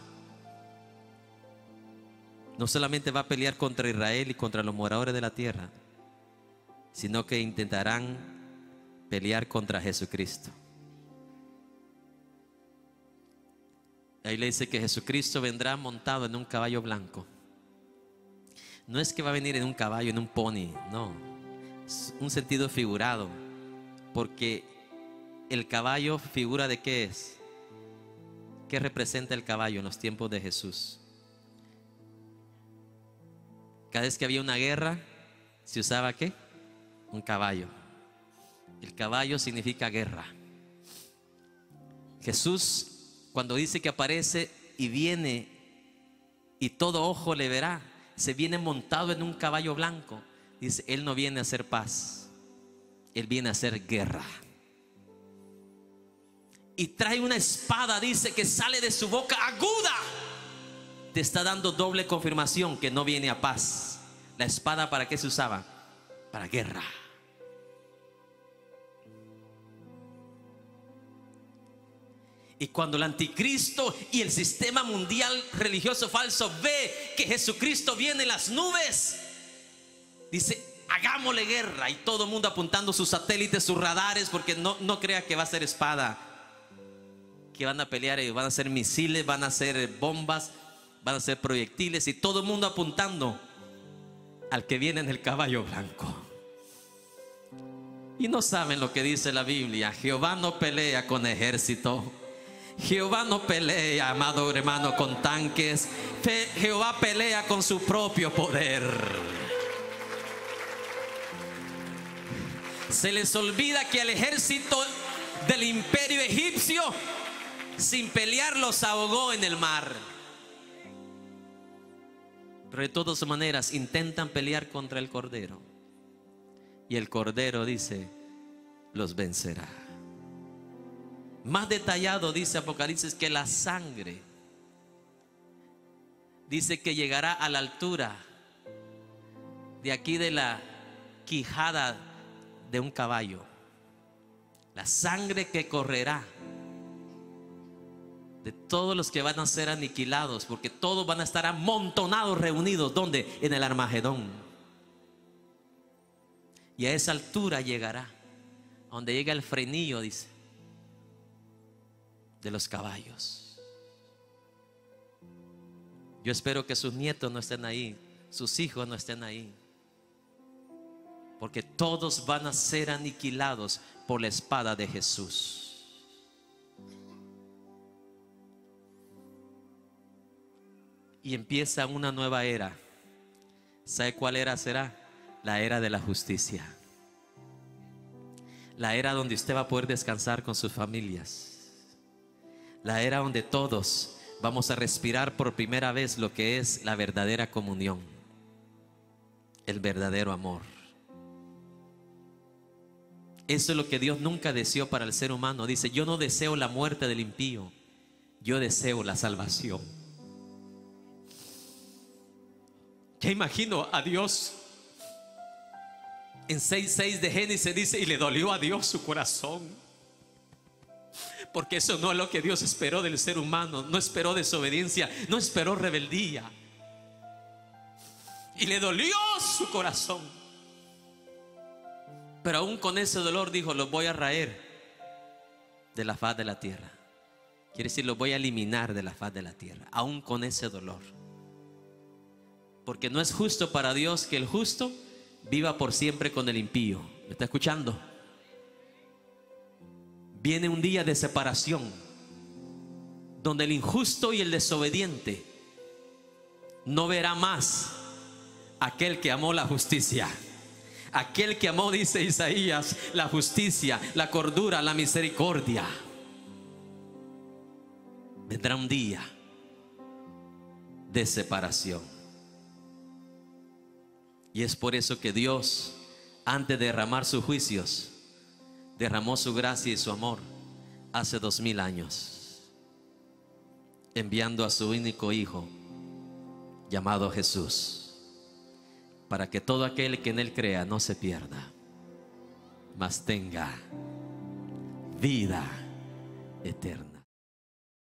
no solamente va a pelear contra Israel y contra los moradores de la tierra, sino que intentarán pelear contra Jesucristo. Ahí le dice que Jesucristo vendrá montado en un caballo blanco. No es que va a venir en un caballo, en un pony, no. Es un sentido figurado, porque el caballo figura de qué es. ¿Qué representa el caballo en los tiempos de Jesús? Cada vez que había una guerra, se usaba qué? Un caballo. El caballo significa guerra. Jesús, cuando dice que aparece y viene y todo ojo le verá, se viene montado en un caballo blanco. Dice, Él no viene a hacer paz, Él viene a hacer guerra. Y trae una espada, dice, que sale de su boca aguda. Te está dando doble confirmación que no viene a paz. La espada para qué se usaba? Para guerra. Y cuando el anticristo y el sistema mundial religioso falso ve que Jesucristo viene en las nubes, dice, hagámosle guerra. Y todo el mundo apuntando sus satélites, sus radares, porque no, no crea que va a ser espada. Que van a pelear ellos, eh, van a ser misiles, van a ser bombas, van a ser proyectiles. Y todo el mundo apuntando al que viene en el caballo blanco. Y no saben lo que dice la Biblia. Jehová no pelea con ejército. Jehová no pelea, amado hermano, con tanques. Jehová pelea con su propio poder. Se les olvida que el ejército del imperio egipcio, sin pelear, los ahogó en el mar. Pero de todas maneras intentan pelear contra el Cordero. Y el Cordero dice, los vencerá. Más detallado dice Apocalipsis que la sangre dice que llegará a la altura de aquí de la quijada de un caballo. La sangre que correrá de todos los que van a ser aniquilados, porque todos van a estar amontonados, reunidos, ¿dónde? En el Armagedón. Y a esa altura llegará, donde llega el frenillo, dice de los caballos. Yo espero que sus nietos no estén ahí, sus hijos no estén ahí, porque todos van a ser aniquilados por la espada de Jesús. Y empieza una nueva era. ¿Sabe cuál era será? La era de la justicia. La era donde usted va a poder descansar con sus familias la era donde todos vamos a respirar por primera vez lo que es la verdadera comunión, el verdadero amor. Eso es lo que Dios nunca deseó para el ser humano. Dice, yo no deseo la muerte del impío, yo deseo la salvación. qué imagino a Dios. En 6.6 de Génesis dice, y le dolió a Dios su corazón porque eso no es lo que Dios esperó del ser humano. No esperó desobediencia, no esperó rebeldía. Y le dolió su corazón. Pero aún con ese dolor dijo, lo voy a raer de la faz de la tierra. Quiere decir, lo voy a eliminar de la faz de la tierra, aún con ese dolor. Porque no es justo para Dios que el justo viva por siempre con el impío. ¿Me está escuchando? viene un día de separación, donde el injusto y el desobediente no verá más aquel que amó la justicia. Aquel que amó, dice Isaías, la justicia, la cordura, la misericordia. Vendrá un día de separación. Y es por eso que Dios, antes de derramar sus juicios, derramó su gracia y su amor hace dos mil años, enviando a su único Hijo, llamado Jesús, para que todo aquel que en Él crea no se pierda, mas tenga vida eterna.